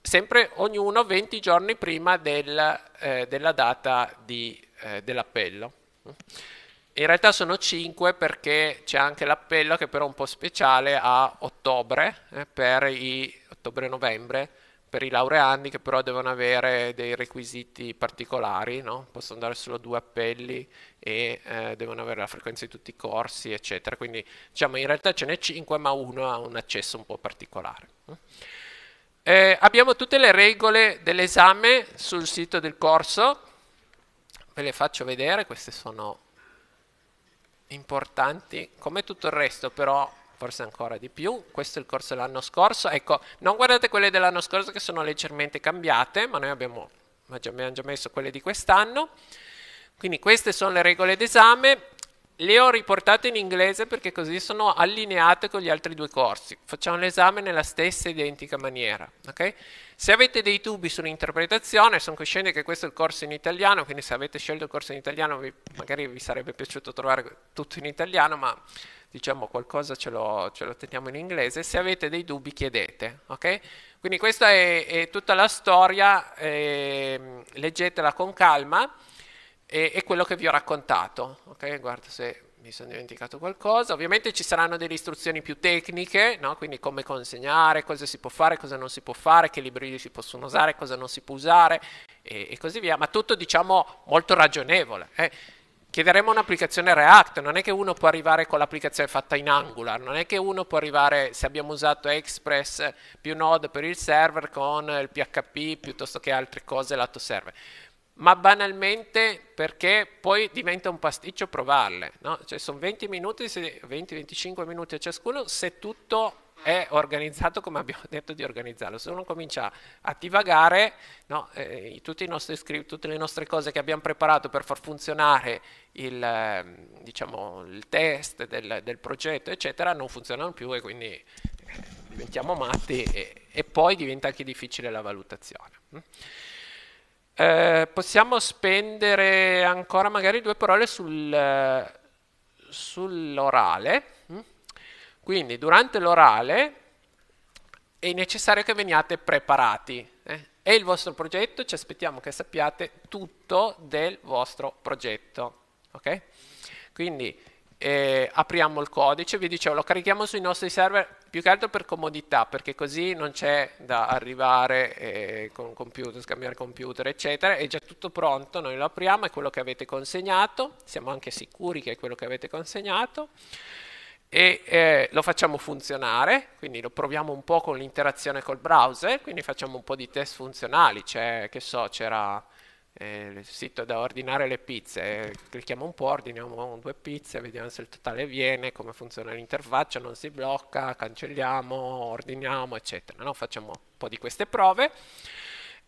S1: Sempre ognuno 20 giorni prima del, eh, della data eh, dell'appello. In realtà sono 5 perché c'è anche l'appello che però è un po' speciale a ottobre, eh, per i ottobre-novembre, per i laureandi che però devono avere dei requisiti particolari, no? possono dare solo due appelli e eh, devono avere la frequenza di tutti i corsi, eccetera. Quindi diciamo in realtà ce n'è cinque, ma uno ha un accesso un po' particolare. Eh, abbiamo tutte le regole dell'esame sul sito del corso, ve le faccio vedere, queste sono importanti, come tutto il resto però forse ancora di più. Questo è il corso dell'anno scorso. Ecco, non guardate quelle dell'anno scorso che sono leggermente cambiate, ma noi abbiamo, abbiamo già messo quelle di quest'anno. Quindi queste sono le regole d'esame. Le ho riportate in inglese perché così sono allineate con gli altri due corsi. Facciamo l'esame nella stessa identica maniera. Okay? Se avete dei dubbi sull'interpretazione, sono cosciente che questo è il corso in italiano, quindi se avete scelto il corso in italiano vi, magari vi sarebbe piaciuto trovare tutto in italiano, ma diciamo qualcosa ce lo, ce lo, teniamo in inglese, se avete dei dubbi chiedete, ok? Quindi questa è, è tutta la storia, eh, leggetela con calma, e, e, quello che vi ho raccontato, ok? Guarda se mi sono dimenticato qualcosa, ovviamente ci saranno delle istruzioni più tecniche, no? quindi come consegnare, cosa si può fare, cosa non si può fare, che libri si possono usare, cosa non si può usare e, e così via, ma tutto diciamo molto ragionevole. Eh? chiederemo un'applicazione React, non è che uno può arrivare con l'applicazione fatta in Angular, non è che uno può arrivare se abbiamo usato Express più Node per il server con il PHP piuttosto che altre cose lato server. Ma banalmente perché poi diventa un pasticcio provarle, no? cioè sono 20-25 minuti a ciascuno se tutto è organizzato come abbiamo detto di organizzarlo, se uno comincia a divagare, no, eh, nostri, tutte le nostre cose che abbiamo preparato per far funzionare il, eh, diciamo, il test del, del, progetto, eccetera, non funzionano più e quindi eh, diventiamo matti e, e, poi diventa anche difficile la valutazione. Mm? Eh, possiamo spendere ancora magari due parole sul, eh, sull'orale. Mm? Quindi durante l'orale è necessario che veniate preparati. Eh? È il vostro progetto, ci aspettiamo che sappiate tutto del vostro progetto. Okay? Quindi eh, apriamo il codice, vi dicevo, lo carichiamo sui nostri server più che altro per comodità, perché così non c'è da arrivare eh, con computer, scambiare computer, eccetera, è già tutto pronto, noi lo apriamo, è quello che avete consegnato, siamo anche sicuri che è quello che avete consegnato e eh, lo facciamo funzionare, quindi lo proviamo un po' con l'interazione col browser, quindi facciamo un po' di test funzionali, cioè, che so, c'era eh, il sito da ordinare le pizze, clicchiamo un po', ordiniamo due pizze, vediamo se il totale viene, come funziona l'interfaccia, non si blocca, cancelliamo, ordiniamo, eccetera. No? Facciamo un po' di queste prove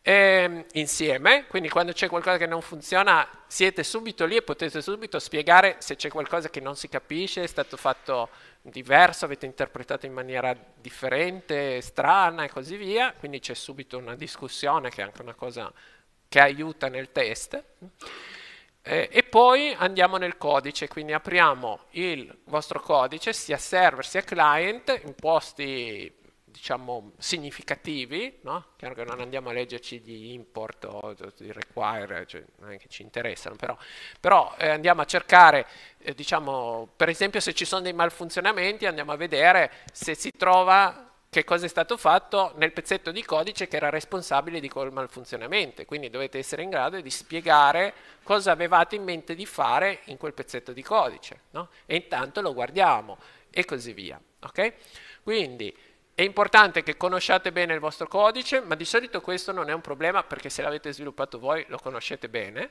S1: e, ehm, insieme, quindi quando c'è qualcosa che non funziona siete subito lì e potete subito spiegare se c'è qualcosa che non si capisce, è stato fatto diverso, avete interpretato in maniera differente, strana e così via, quindi c'è subito una discussione che è anche una cosa che aiuta nel test. Eh, e poi andiamo nel codice, quindi apriamo il vostro codice sia server sia client in posti diciamo, significativi, no? chiaro che non andiamo a leggerci gli import o i require, cioè, non è che ci interessano, però, però eh, andiamo a cercare, eh, diciamo, per esempio se ci sono dei malfunzionamenti andiamo a vedere se si trova che cosa è stato fatto nel pezzetto di codice che era responsabile di quel malfunzionamento, quindi dovete essere in grado di spiegare cosa avevate in mente di fare in quel pezzetto di codice, no? e intanto lo guardiamo e così via. Okay? Quindi è importante che conosciate bene il vostro codice, ma di solito questo non è un problema perché se l'avete sviluppato voi lo conoscete bene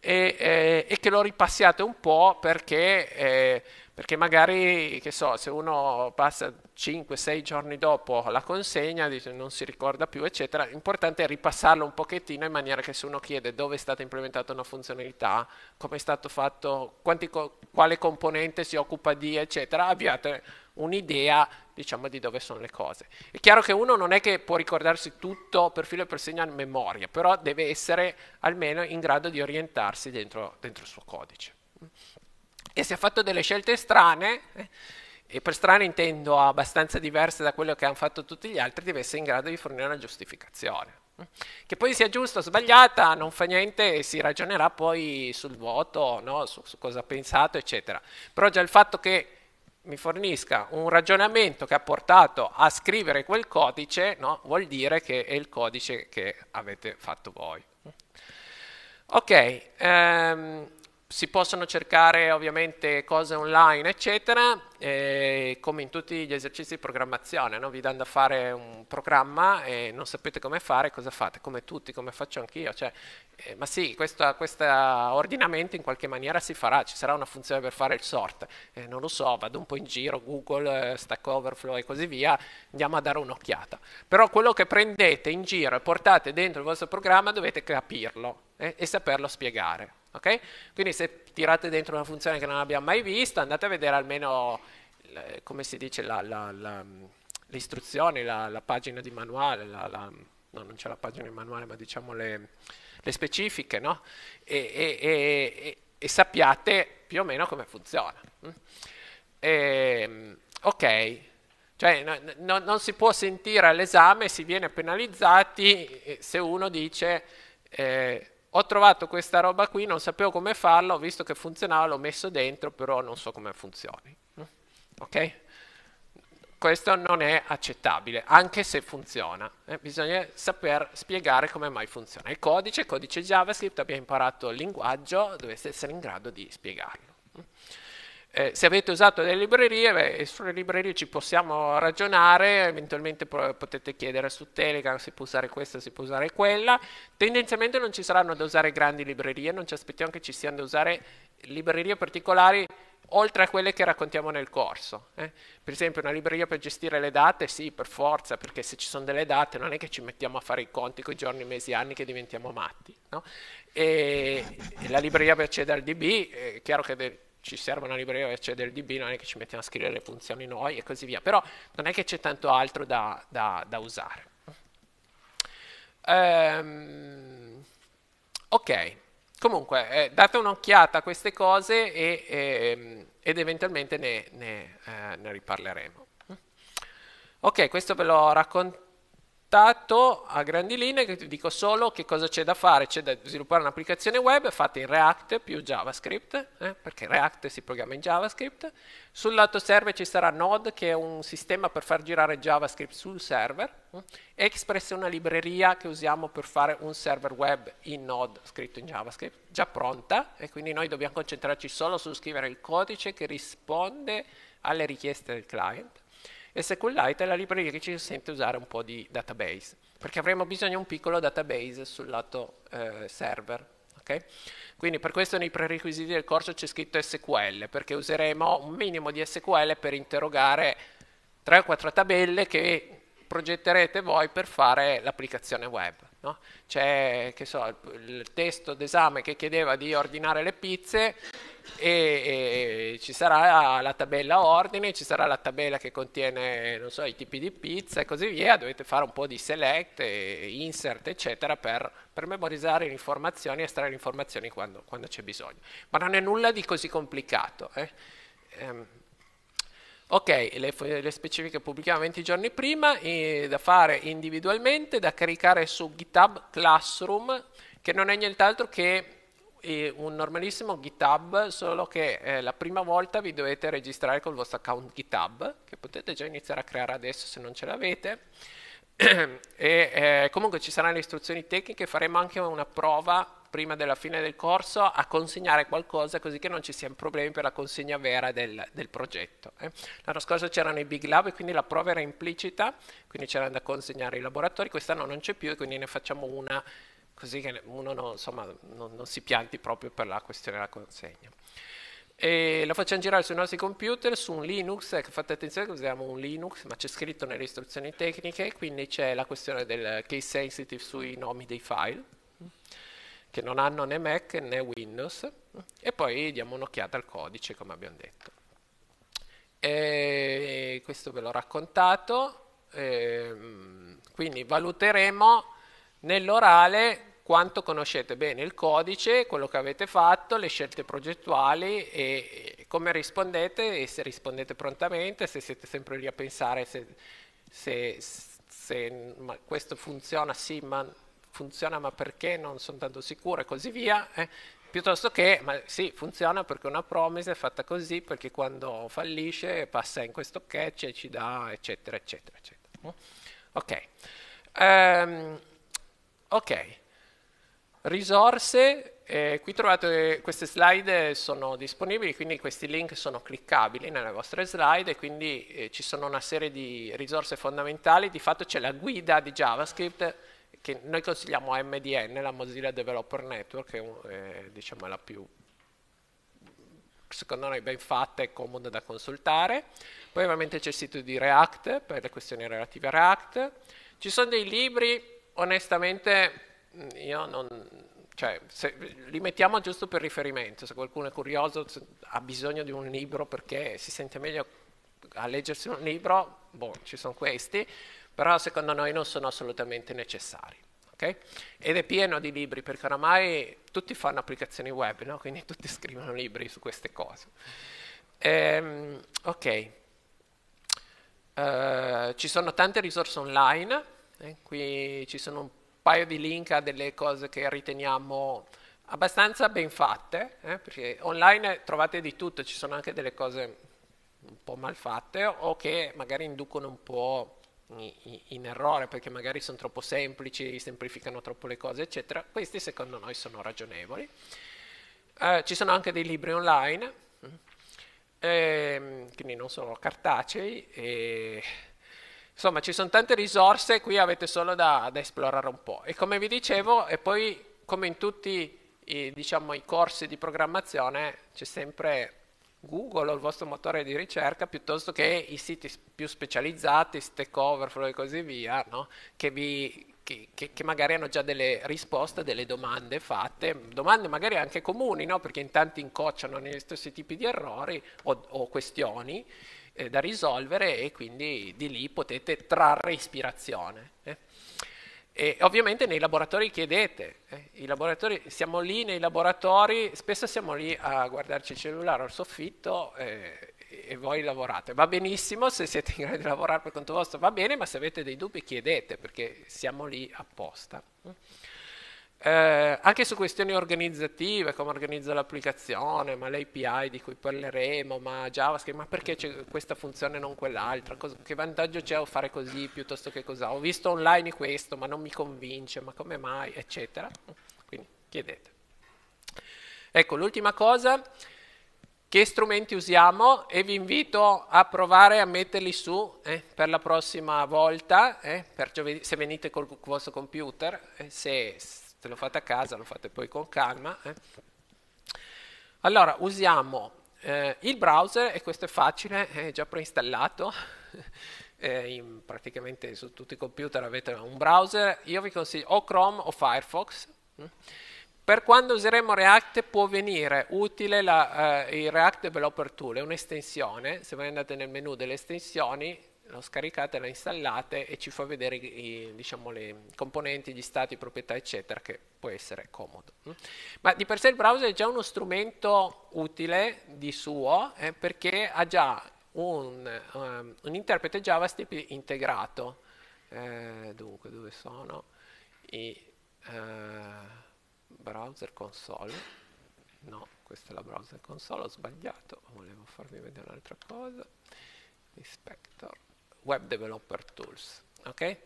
S1: e, eh, e che lo ripassiate un po' perché, eh, perché magari, so, se uno passa 5-6 giorni dopo la consegna, dice, non si ricorda più, eccetera, l'importante è ripassarlo un pochettino in maniera che se uno chiede dove è stata implementata una funzionalità, come è stato fatto, quanti, quale componente si occupa di, eccetera, abbiate un'idea diciamo di dove sono le cose. È chiaro che uno non è che può ricordarsi tutto per filo e per segno a memoria, però deve essere almeno in grado di orientarsi dentro, dentro il suo codice. E se ha fatto delle scelte strane, eh, e per strane intendo abbastanza diverse da quello che hanno fatto tutti gli altri, deve essere in grado di fornire una giustificazione. Che poi sia giusta o sbagliata non fa niente e si ragionerà poi sul voto, no? su, su cosa ha pensato, eccetera. Però già il fatto che mi fornisca un ragionamento che ha portato a scrivere quel codice, no? vuol dire che è il codice che avete fatto voi. Ok, ehm, si possono cercare ovviamente cose online, eccetera, come in tutti gli esercizi di programmazione, no? vi danno da fare un programma e non sapete come fare, cosa fate? Come tutti, come faccio anch'io, cioè, eh, ma sì, questo, questo, ordinamento in qualche maniera si farà, ci sarà una funzione per fare il sort, eh, non lo so, vado un po' in giro, Google, eh, Stack Overflow e così via, andiamo a dare un'occhiata. Però quello che prendete in giro e portate dentro il vostro programma dovete capirlo eh, e saperlo spiegare. Okay? Quindi se tirate dentro una funzione che non abbiamo mai visto, andate a vedere almeno, come si dice, la, la, la, le istruzioni, la, pagina di manuale, no, non c'è la pagina di manuale, ma diciamo le, le specifiche, no? e, e, e, e, sappiate più o meno come funziona. Mm? Ehm, ok, cioè no, no, non si può sentire all'esame, si viene penalizzati se uno dice... Eh, ho trovato questa roba qui, non sapevo come farla, ho visto che funzionava, l'ho messo dentro, però non so come funzioni. Ok? Questo non è accettabile, anche se funziona. Eh, bisogna saper spiegare come mai funziona. Il codice, il codice JavaScript, abbiamo imparato il linguaggio, dovreste essere in grado di spiegarlo. Eh, se avete usato delle librerie, beh, sulle librerie ci possiamo ragionare, eventualmente potete chiedere su Telegram se può usare questa, se può usare quella. Tendenzialmente non ci saranno da usare grandi librerie, non ci aspettiamo che ci siano da usare librerie particolari oltre a quelle che raccontiamo nel corso. Eh. Per esempio una libreria per gestire le date, sì, per forza, perché se ci sono delle date non è che ci mettiamo a fare i conti con i giorni, i mesi, i anni che diventiamo matti. No? E, la libreria per accedere al DB, è chiaro che de- ci serve una libreria che c'è del DB, non è che ci mettiamo a scrivere le funzioni noi e così via, però non è che c'è tanto altro da, da, da usare. Um, ok, comunque eh, date un'occhiata a queste cose e, e, ehm, ed eventualmente ne, ne, eh, ne riparleremo. Ok, questo ve l'ho raccontato trattato a grandi linee, ti dico solo che cosa c'è da fare, c'è da sviluppare un'applicazione web fatta in React più JavaScript, eh, perché React si programma in JavaScript, sul lato server ci sarà Node che è un sistema per far girare JavaScript sul server, eh, Express è una libreria che usiamo per fare un server web in Node scritto in JavaScript, già pronta e quindi noi dobbiamo concentrarci solo su scrivere il codice che risponde alle richieste del client e SQLite è la libreria che ci consente di usare un po' di database, perché avremo bisogno di un piccolo database sul lato eh, server. Okay? Quindi per questo nei prerequisiti del corso c'è scritto SQL, perché useremo un minimo di SQL per interrogare 3 o 4 tabelle che progetterete voi per fare l'applicazione web. No? C'è so, il testo d'esame che chiedeva di ordinare le pizze, e, e, ci sarà la tabella ordine, ci sarà la tabella che contiene so, i tipi di pizza e così via, dovete fare un po' di select, insert eccetera per, per memorizzare le informazioni e estrarre le informazioni quando, quando, c'è bisogno. Ma non è nulla di così complicato. Eh? Ehm, ok, le, le, specifiche pubblicavamo 20 giorni prima, eh, da fare individualmente, da caricare su GitHub Classroom, che non è nient'altro che un normalissimo GitHub, solo che eh, la prima volta vi dovete registrare col vostro account GitHub, che potete già iniziare a creare adesso se non ce l'avete. e eh, comunque ci saranno le istruzioni tecniche, faremo anche una prova prima della fine del corso a consegnare qualcosa così che non ci siano problemi per la consegna vera del, del progetto. Eh. L'anno scorso c'erano i Big Lab e quindi la prova era implicita, quindi c'erano da consegnare i laboratori, quest'anno non c'è più e quindi ne facciamo una così che uno non, insomma, non, non si pianti proprio per la questione della consegna. E lo facciamo girare sui nostri computer su un Linux, eh, fate attenzione che usiamo un Linux, ma c'è scritto nelle istruzioni tecniche, quindi c'è la questione del case sensitive sui nomi dei file, che non hanno né Mac né Windows, e poi diamo un'occhiata al codice come abbiamo detto. E questo ve l'ho raccontato, e ehm, quindi valuteremo nell'orale quanto conoscete bene il codice, quello che avete fatto, le scelte progettuali e come rispondete e se rispondete prontamente, se siete sempre lì a pensare se, se, se questo funziona sì, ma funziona ma perché non sono tanto sicuro e così via, eh, piuttosto che ma sì, funziona perché una promise è fatta così, perché quando fallisce passa in questo catch e ci dà eccetera eccetera eccetera. Ok. Um, ok. Risorse, eh, qui trovate queste slide sono disponibili, quindi questi link sono cliccabili nelle vostre slide e quindi eh, ci sono una serie di risorse fondamentali, di fatto c'è la guida di JavaScript che noi consigliamo MDN, la Mozilla Developer Network, che è diciamo, la più secondo noi ben fatta e comoda da consultare. Poi ovviamente c'è il sito di React per le questioni relative a React. Ci sono dei libri, onestamente io non... Cioè, se, li mettiamo giusto per riferimento, se qualcuno è curioso, ha bisogno di un libro perché si sente meglio a leggersi un libro, boh, ci sono questi, però secondo noi non sono assolutamente necessari. Okay? Ed è pieno di libri perché oramai tutti fanno applicazioni web, no? quindi tutti scrivono libri su queste cose. Ehm, ok, uh, ci sono tante risorse online, eh? qui ci sono un paio di link a delle cose che riteniamo abbastanza ben fatte, eh, perché online trovate di tutto, ci sono anche delle cose un po' mal fatte o che magari inducono un po' in errore perché magari sono troppo semplici, semplificano troppo le cose, eccetera. Questi secondo noi sono ragionevoli. Eh, ci sono anche dei libri online, eh, quindi non solo cartacei, e Insomma, ci sono tante risorse, qui avete solo da, da esplorare un po'. E come vi dicevo, e poi come in tutti i, diciamo, i corsi di programmazione, c'è sempre Google o il vostro motore di ricerca piuttosto che i siti più specializzati, Stack Overflow e così via, no? che, vi, che, che, che, magari hanno già delle risposte, delle domande fatte, domande magari anche comuni, no? perché in tanti incocciano negli stessi tipi di errori o, o questioni eh, da risolvere e quindi di lì potete trarre ispirazione. Eh. E ovviamente nei laboratori chiedete, eh. laboratori, siamo lì nei laboratori, spesso siamo lì a guardarci il cellulare al soffitto eh, e voi lavorate. Va benissimo se siete in grado di lavorare per conto vostro, va bene, ma se avete dei dubbi chiedete perché siamo lì apposta. Eh eh, anche su questioni organizzative, come organizza l'applicazione, ma l'API di cui parleremo, ma JavaScript, ma perché c'è questa funzione e non quell'altra, cosa, che vantaggio c'è a fare così piuttosto che cos'ha, ho visto online questo ma non mi convince, ma come mai, eccetera. Quindi chiedete. Ecco, l'ultima cosa, che strumenti usiamo e vi invito a provare a metterli su eh, per la prossima volta, eh, per giovedì, se venite col vostro computer, eh, se se lo fate a casa lo fate poi con calma. Eh. Allora, usiamo eh, il browser e questo è facile, è già preinstallato. in, praticamente su tutti i computer avete un browser. Io vi consiglio o Chrome o Firefox. Mm. Per quando useremo React può venire utile la, eh, il React Developer Tool, è un'estensione, se voi andate nel menu delle estensioni lo scaricate, la installate e ci fa vedere i, diciamo, le componenti, gli stati, proprietà eccetera che può essere comodo. Mm. Ma di per sé il browser è già uno strumento utile di suo eh, perché ha già un, um, un interprete JavaScript integrato. Eh, dunque, dove sono i eh, browser console? No, questa è la browser console, ho sbagliato, volevo farvi vedere un'altra cosa. Inspector Web Developer Tools. Okay?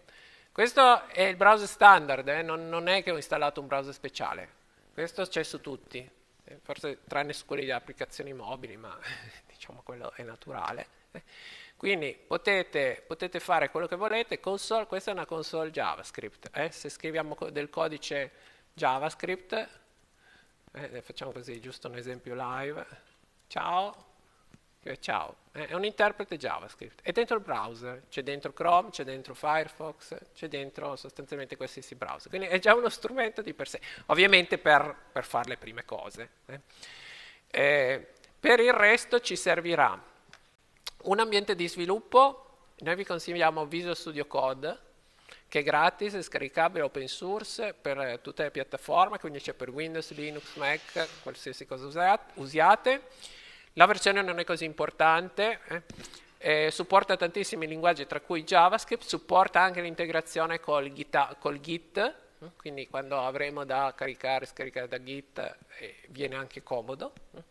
S1: Questo è il browser standard, eh? non, non, è che ho installato un browser speciale, questo c'è su tutti, eh, forse tranne su quelli di applicazioni mobili, ma diciamo quello è naturale. Eh? Quindi potete, potete, fare quello che volete, console, questa è una console JavaScript, eh? se scriviamo del codice JavaScript, eh, facciamo così giusto un esempio live, ciao, che ciao, è un interprete JavaScript, è dentro il browser, c'è dentro Chrome, c'è dentro Firefox, c'è dentro sostanzialmente qualsiasi browser, quindi è già uno strumento di per sé, ovviamente per, per fare le prime cose. Eh. Eh, per il resto ci servirà un ambiente di sviluppo, noi vi consigliamo Visual Studio Code, che è gratis, è scaricabile, open source per tutte le piattaforme, quindi c'è per Windows, Linux, Mac, qualsiasi cosa usiate la versione non è così importante, eh? eh, supporta tantissimi linguaggi tra cui JavaScript, supporta anche l'integrazione col, Gita, col Git, eh. quindi quando avremo da caricare, scaricare da Git eh, viene anche comodo. Eh.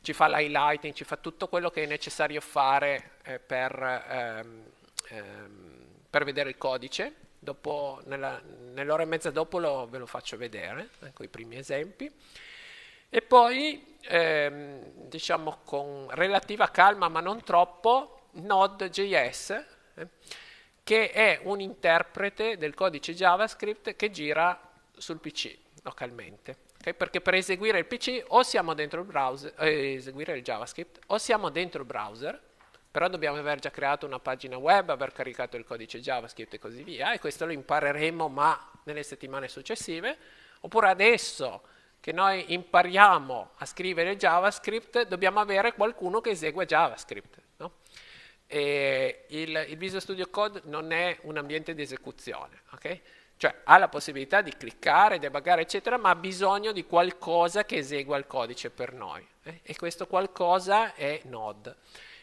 S1: Ci fa l'highlighting, ci fa tutto quello che è necessario fare per, ehm, ehm, per vedere il codice. Dopo, nella, nell'ora e mezza dopo lo, ve lo faccio vedere, ecco i primi esempi. E poi, ehm, diciamo con relativa calma ma non troppo, Node.js, eh, che è un interprete del codice JavaScript che gira sul PC localmente. Okay? Perché per eseguire il PC o siamo dentro il browser, eh, eseguire il JavaScript, o siamo dentro il browser, però dobbiamo aver già creato una pagina web, aver caricato il codice JavaScript e così via, e questo lo impareremo ma nelle settimane successive, oppure adesso che noi impariamo a scrivere JavaScript, dobbiamo avere qualcuno che esegue JavaScript. No? il, il Visual Studio Code non è un ambiente di esecuzione, okay? cioè ha la possibilità di cliccare, debuggare, eccetera, ma ha bisogno di qualcosa che esegua il codice per noi. Eh? E questo qualcosa è Node.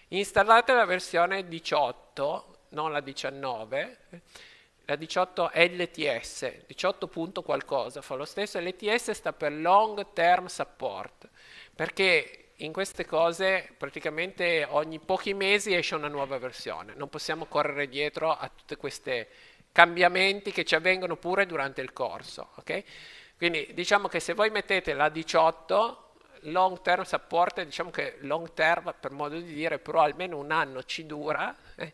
S1: Installate la versione 18, non la 19. Eh? la 18 LTS, 18 punto qualcosa, fa lo stesso LTS sta per Long Term Support, perché in queste cose praticamente ogni pochi mesi esce una nuova versione, non possiamo correre dietro a tutti questi cambiamenti che ci avvengono pure durante il corso. Okay? Quindi diciamo che se voi mettete la 18 long term support, diciamo che long term per modo di dire, però almeno un anno ci dura. Eh?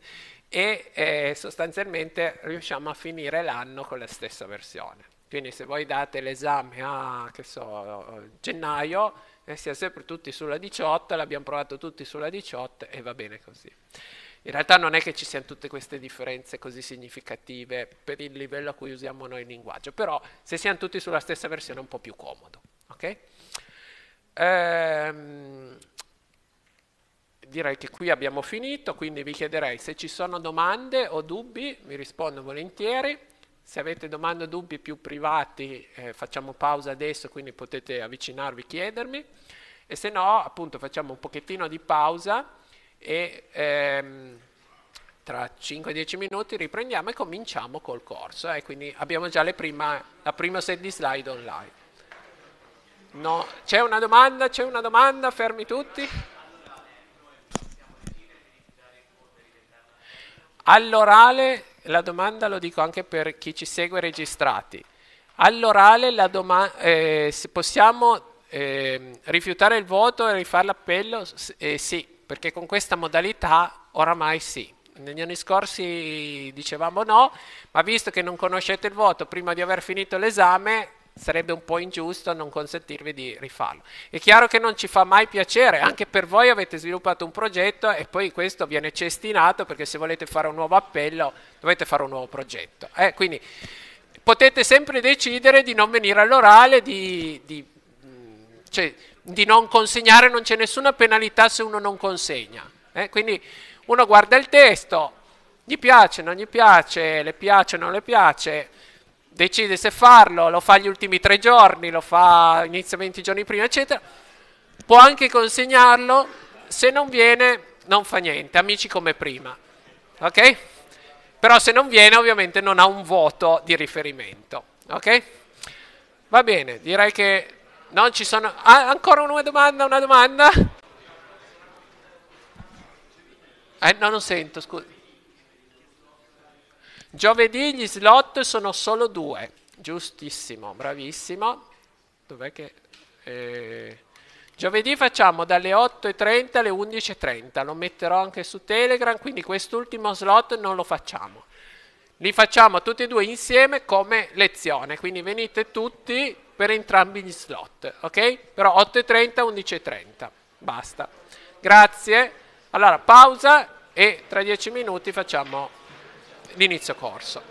S1: e eh, sostanzialmente riusciamo a finire l'anno con la stessa versione. Quindi se voi date l'esame a so, gennaio, eh, è sempre tutti sulla 18, l'abbiamo provato tutti sulla 18 e va bene così. In realtà non è che ci siano tutte queste differenze così significative per il livello a cui usiamo noi il linguaggio, però se siamo tutti sulla stessa versione è un po' più comodo. Okay? Ehm, direi che qui abbiamo finito, quindi vi chiederei se ci sono domande o dubbi, vi rispondo volentieri. Se avete domande o dubbi più privati eh, facciamo pausa adesso, quindi potete avvicinarvi e chiedermi. E se no, appunto, facciamo un pochettino di pausa e ehm, tra 5-10 minuti riprendiamo e cominciamo col corso. Eh, quindi abbiamo già prima, la prima set di slide online. No, c'è una domanda, c'è una domanda, fermi tutti. All'orale, la domanda lo dico anche per chi ci segue registrati, all'orale eh, possiamo eh, rifiutare il voto e rifare l'appello? Eh, sì, perché con questa modalità oramai sì. Negli anni scorsi dicevamo no, ma visto che non conoscete il voto prima di aver finito l'esame, sarebbe un po' ingiusto non consentirvi di rifarlo. È chiaro che non ci fa mai piacere, anche per voi avete sviluppato un progetto e poi questo viene cestinato perché se volete fare un nuovo appello dovete fare un nuovo progetto. Eh, quindi potete sempre decidere di non venire all'orale, di, di, mm, cioè, di, non consegnare, non c'è nessuna penalità se uno non consegna. Eh, quindi uno guarda il testo, gli piace, non gli piace, le piace, non le piace decide se farlo, lo fa gli ultimi tre giorni, lo fa inizio 20 giorni prima, eccetera, può anche consegnarlo, se non viene non fa niente, amici come prima, ok? Però se non viene ovviamente non ha un voto di riferimento, ok? Va bene, direi che non ci sono... Ah, ancora una domanda, una domanda? Eh, no, non sento, scusa. Giovedì gli slot sono solo due, giustissimo, bravissimo. Dov'è che... Eh... Giovedì facciamo dalle 8.30 alle 11.30, lo metterò anche su Telegram, quindi quest'ultimo slot non lo facciamo. Li facciamo tutti e due insieme come lezione, quindi venite tutti per entrambi gli slot, ok? Però 8.30, 11.30, basta. Grazie. Allora, pausa e tra 10 minuti facciamo l'inizio corso.